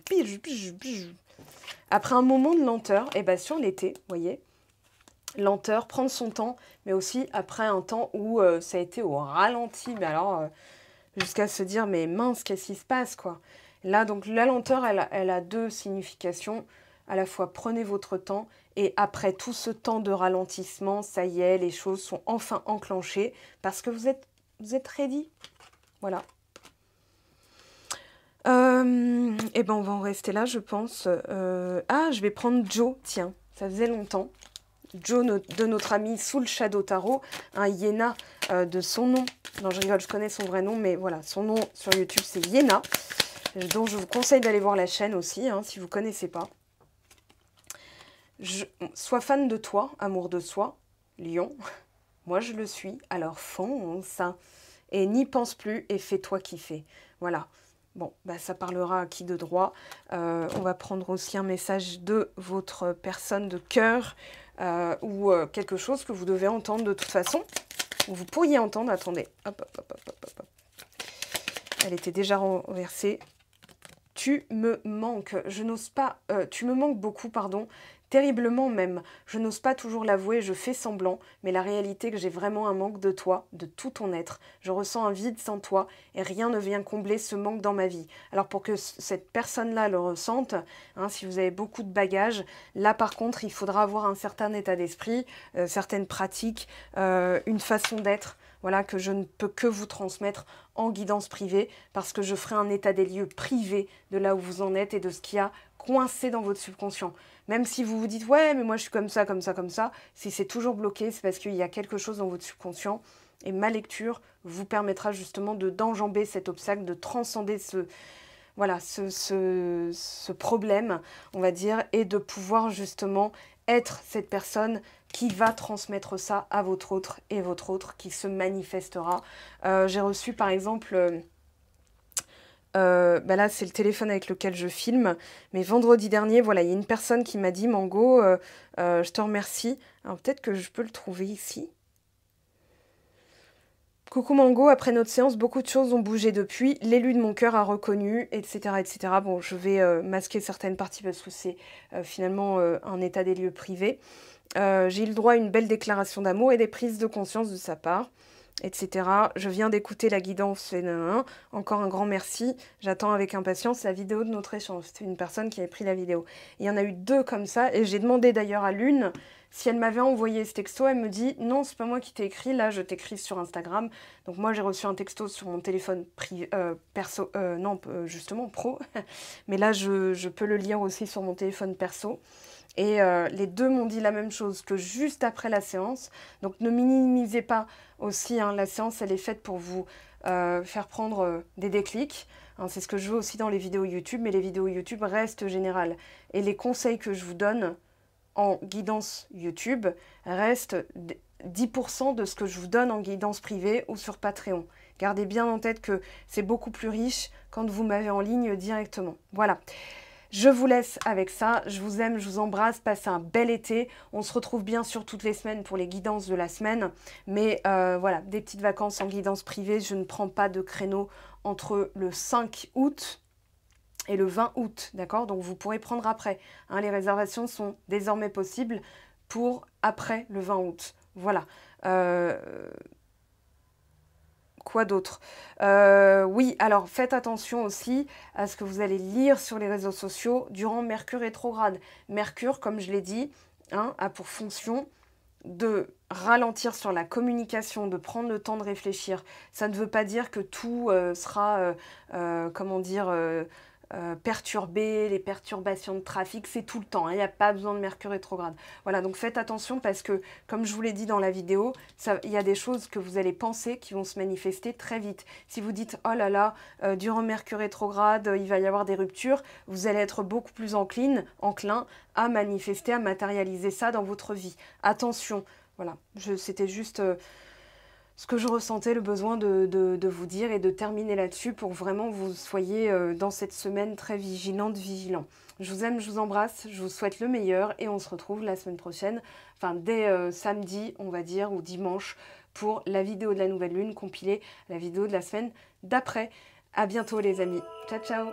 Après un moment de lenteur, et eh bah sur l'été, vous voyez, lenteur, prendre son temps, mais aussi après un temps où euh, ça a été au ralenti, mais alors euh, jusqu'à se dire mais mince, qu'est-ce qui se passe quoi Là, donc la lenteur, elle a deux significations à la fois prenez votre temps et après tout ce temps de ralentissement, ça y est, les choses sont enfin enclenchées parce que vous êtes, vous êtes ready. Voilà. et euh, eh ben on va en rester là, je pense. Euh, ah, je vais prendre Joe, tiens, ça faisait longtemps. Joe de notre ami Soul Shadow Tarot, un Yéna euh, de son nom. Non, je rigole, je connais son vrai nom, mais voilà, son nom sur YouTube, c'est Yéna, dont je vous conseille d'aller voir la chaîne aussi, hein, si vous ne connaissez pas sois fan de toi, amour de soi, Lyon, Moi, je le suis, alors fonce. Et n'y pense plus et fais-toi kiffer. Voilà. Bon, bah, ça parlera à qui de droit. Euh, on va prendre aussi un message de votre personne de cœur euh, ou euh, quelque chose que vous devez entendre de toute façon. Vous pourriez entendre. Attendez. Hop, hop, hop, hop, hop, hop. Elle était déjà renversée tu me manques. Je n'ose pas, euh, tu me manques beaucoup, pardon, terriblement même. Je n'ose pas toujours l'avouer, je fais semblant, mais la réalité que j'ai vraiment un manque de toi, de tout ton être. Je ressens un vide sans toi et rien ne vient combler ce manque dans ma vie. Alors pour que cette personne-là le ressente, hein, si vous avez beaucoup de bagages, là par contre, il faudra avoir un certain état d'esprit, euh, certaines pratiques, euh, une façon d'être voilà, que je ne peux que vous transmettre en guidance privée, parce que je ferai un état des lieux privé de là où vous en êtes et de ce qui a coincé dans votre subconscient. Même si vous vous dites, ouais, mais moi je suis comme ça, comme ça, comme ça, si c'est toujours bloqué, c'est parce qu'il y a quelque chose dans votre subconscient. Et ma lecture vous permettra justement de d'enjamber cet obstacle, de transcender ce, voilà, ce, ce, problème, on va dire, et de pouvoir justement être cette personne qui va transmettre ça à votre autre et votre autre qui se manifestera. Euh, j'ai reçu par exemple... Euh, euh, bah là, c'est le téléphone avec lequel je filme. Mais vendredi dernier, voilà, il y a une personne qui m'a dit Mango, je te remercie. Alors peut-être que je peux le trouver ici. Coucou Mango, après notre séance, beaucoup de choses ont bougé depuis. L'élu de mon cœur a reconnu, etc. etc. Bon, je vais euh, masquer certaines parties parce que c'est euh, finalement euh, un état des lieux privé. J'ai eu le droit à une belle déclaration d'amour et des prises de conscience de sa part, etc. Je viens d'écouter la guidance Encore un grand merci. J'attends avec impatience la vidéo de notre échange. C'est une personne qui avait pris la vidéo. Il y en a eu deux comme ça et j'ai demandé d'ailleurs à l'une si elle m'avait envoyé ce texto, elle me dit non, c'est pas moi qui t'ai écrit, là je t'écris sur Instagram. Donc moi j'ai reçu un texto sur mon téléphone euh, perso, euh, non euh, justement pro, mais là je, peux le lire aussi sur mon téléphone perso. Et les deux m'ont dit la même chose que juste après la séance. Donc ne minimisez pas aussi, hein, la séance elle est faite pour vous faire prendre des déclics hein. c'est ce que je veux aussi dans les vidéos YouTube, mais les vidéos YouTube restent générales. Et les conseils que je vous donne, en guidance YouTube reste 10% de ce que je vous donne en guidance privée ou sur Patreon. Gardez bien en tête que c'est beaucoup plus riche quand vous m'avez en ligne directement. Voilà. Je vous laisse avec ça. Je vous aime, je vous embrasse. Passez un bel été. On se retrouve bien sûr toutes les semaines pour les guidances de la semaine. Mais euh, voilà, des petites vacances en guidance privée. Je ne prends pas de créneau entre le 5 août et le 20 août, d'accord Donc vous pourrez prendre après. Hein. les réservations sont désormais possibles pour après le 20 août. Voilà. Euh, quoi d'autre euh, Oui, alors faites attention aussi à ce que vous allez lire sur les réseaux sociaux durant Mercure rétrograde. Mercure, comme je l'ai dit, hein, a pour fonction de ralentir sur la communication, de prendre le temps de réfléchir. Ça ne veut pas dire que tout euh, sera, comment dire, euh, perturber, les perturbations de trafic, c'est tout le temps, hein, il n'y a pas besoin de Mercure rétrograde. Voilà, donc faites attention parce que, comme je vous l'ai dit dans la vidéo, il y a des choses que vous allez penser qui vont se manifester très vite. Si vous dites, oh là là, euh, durant Mercure rétrograde, euh, il va y avoir des ruptures, vous allez être beaucoup plus enclin à manifester, à matérialiser ça dans votre vie. Attention, voilà, c'était juste ce que je ressentais le besoin de, vous dire et de terminer là-dessus pour vraiment vous soyez euh, dans cette semaine très vigilante, vigilant. Je vous aime, je vous embrasse, je vous souhaite le meilleur et on se retrouve la semaine prochaine, enfin dès euh, samedi on va dire ou dimanche pour la vidéo de la nouvelle lune compilée, la vidéo de la semaine d'après. À bientôt les amis. Ciao ciao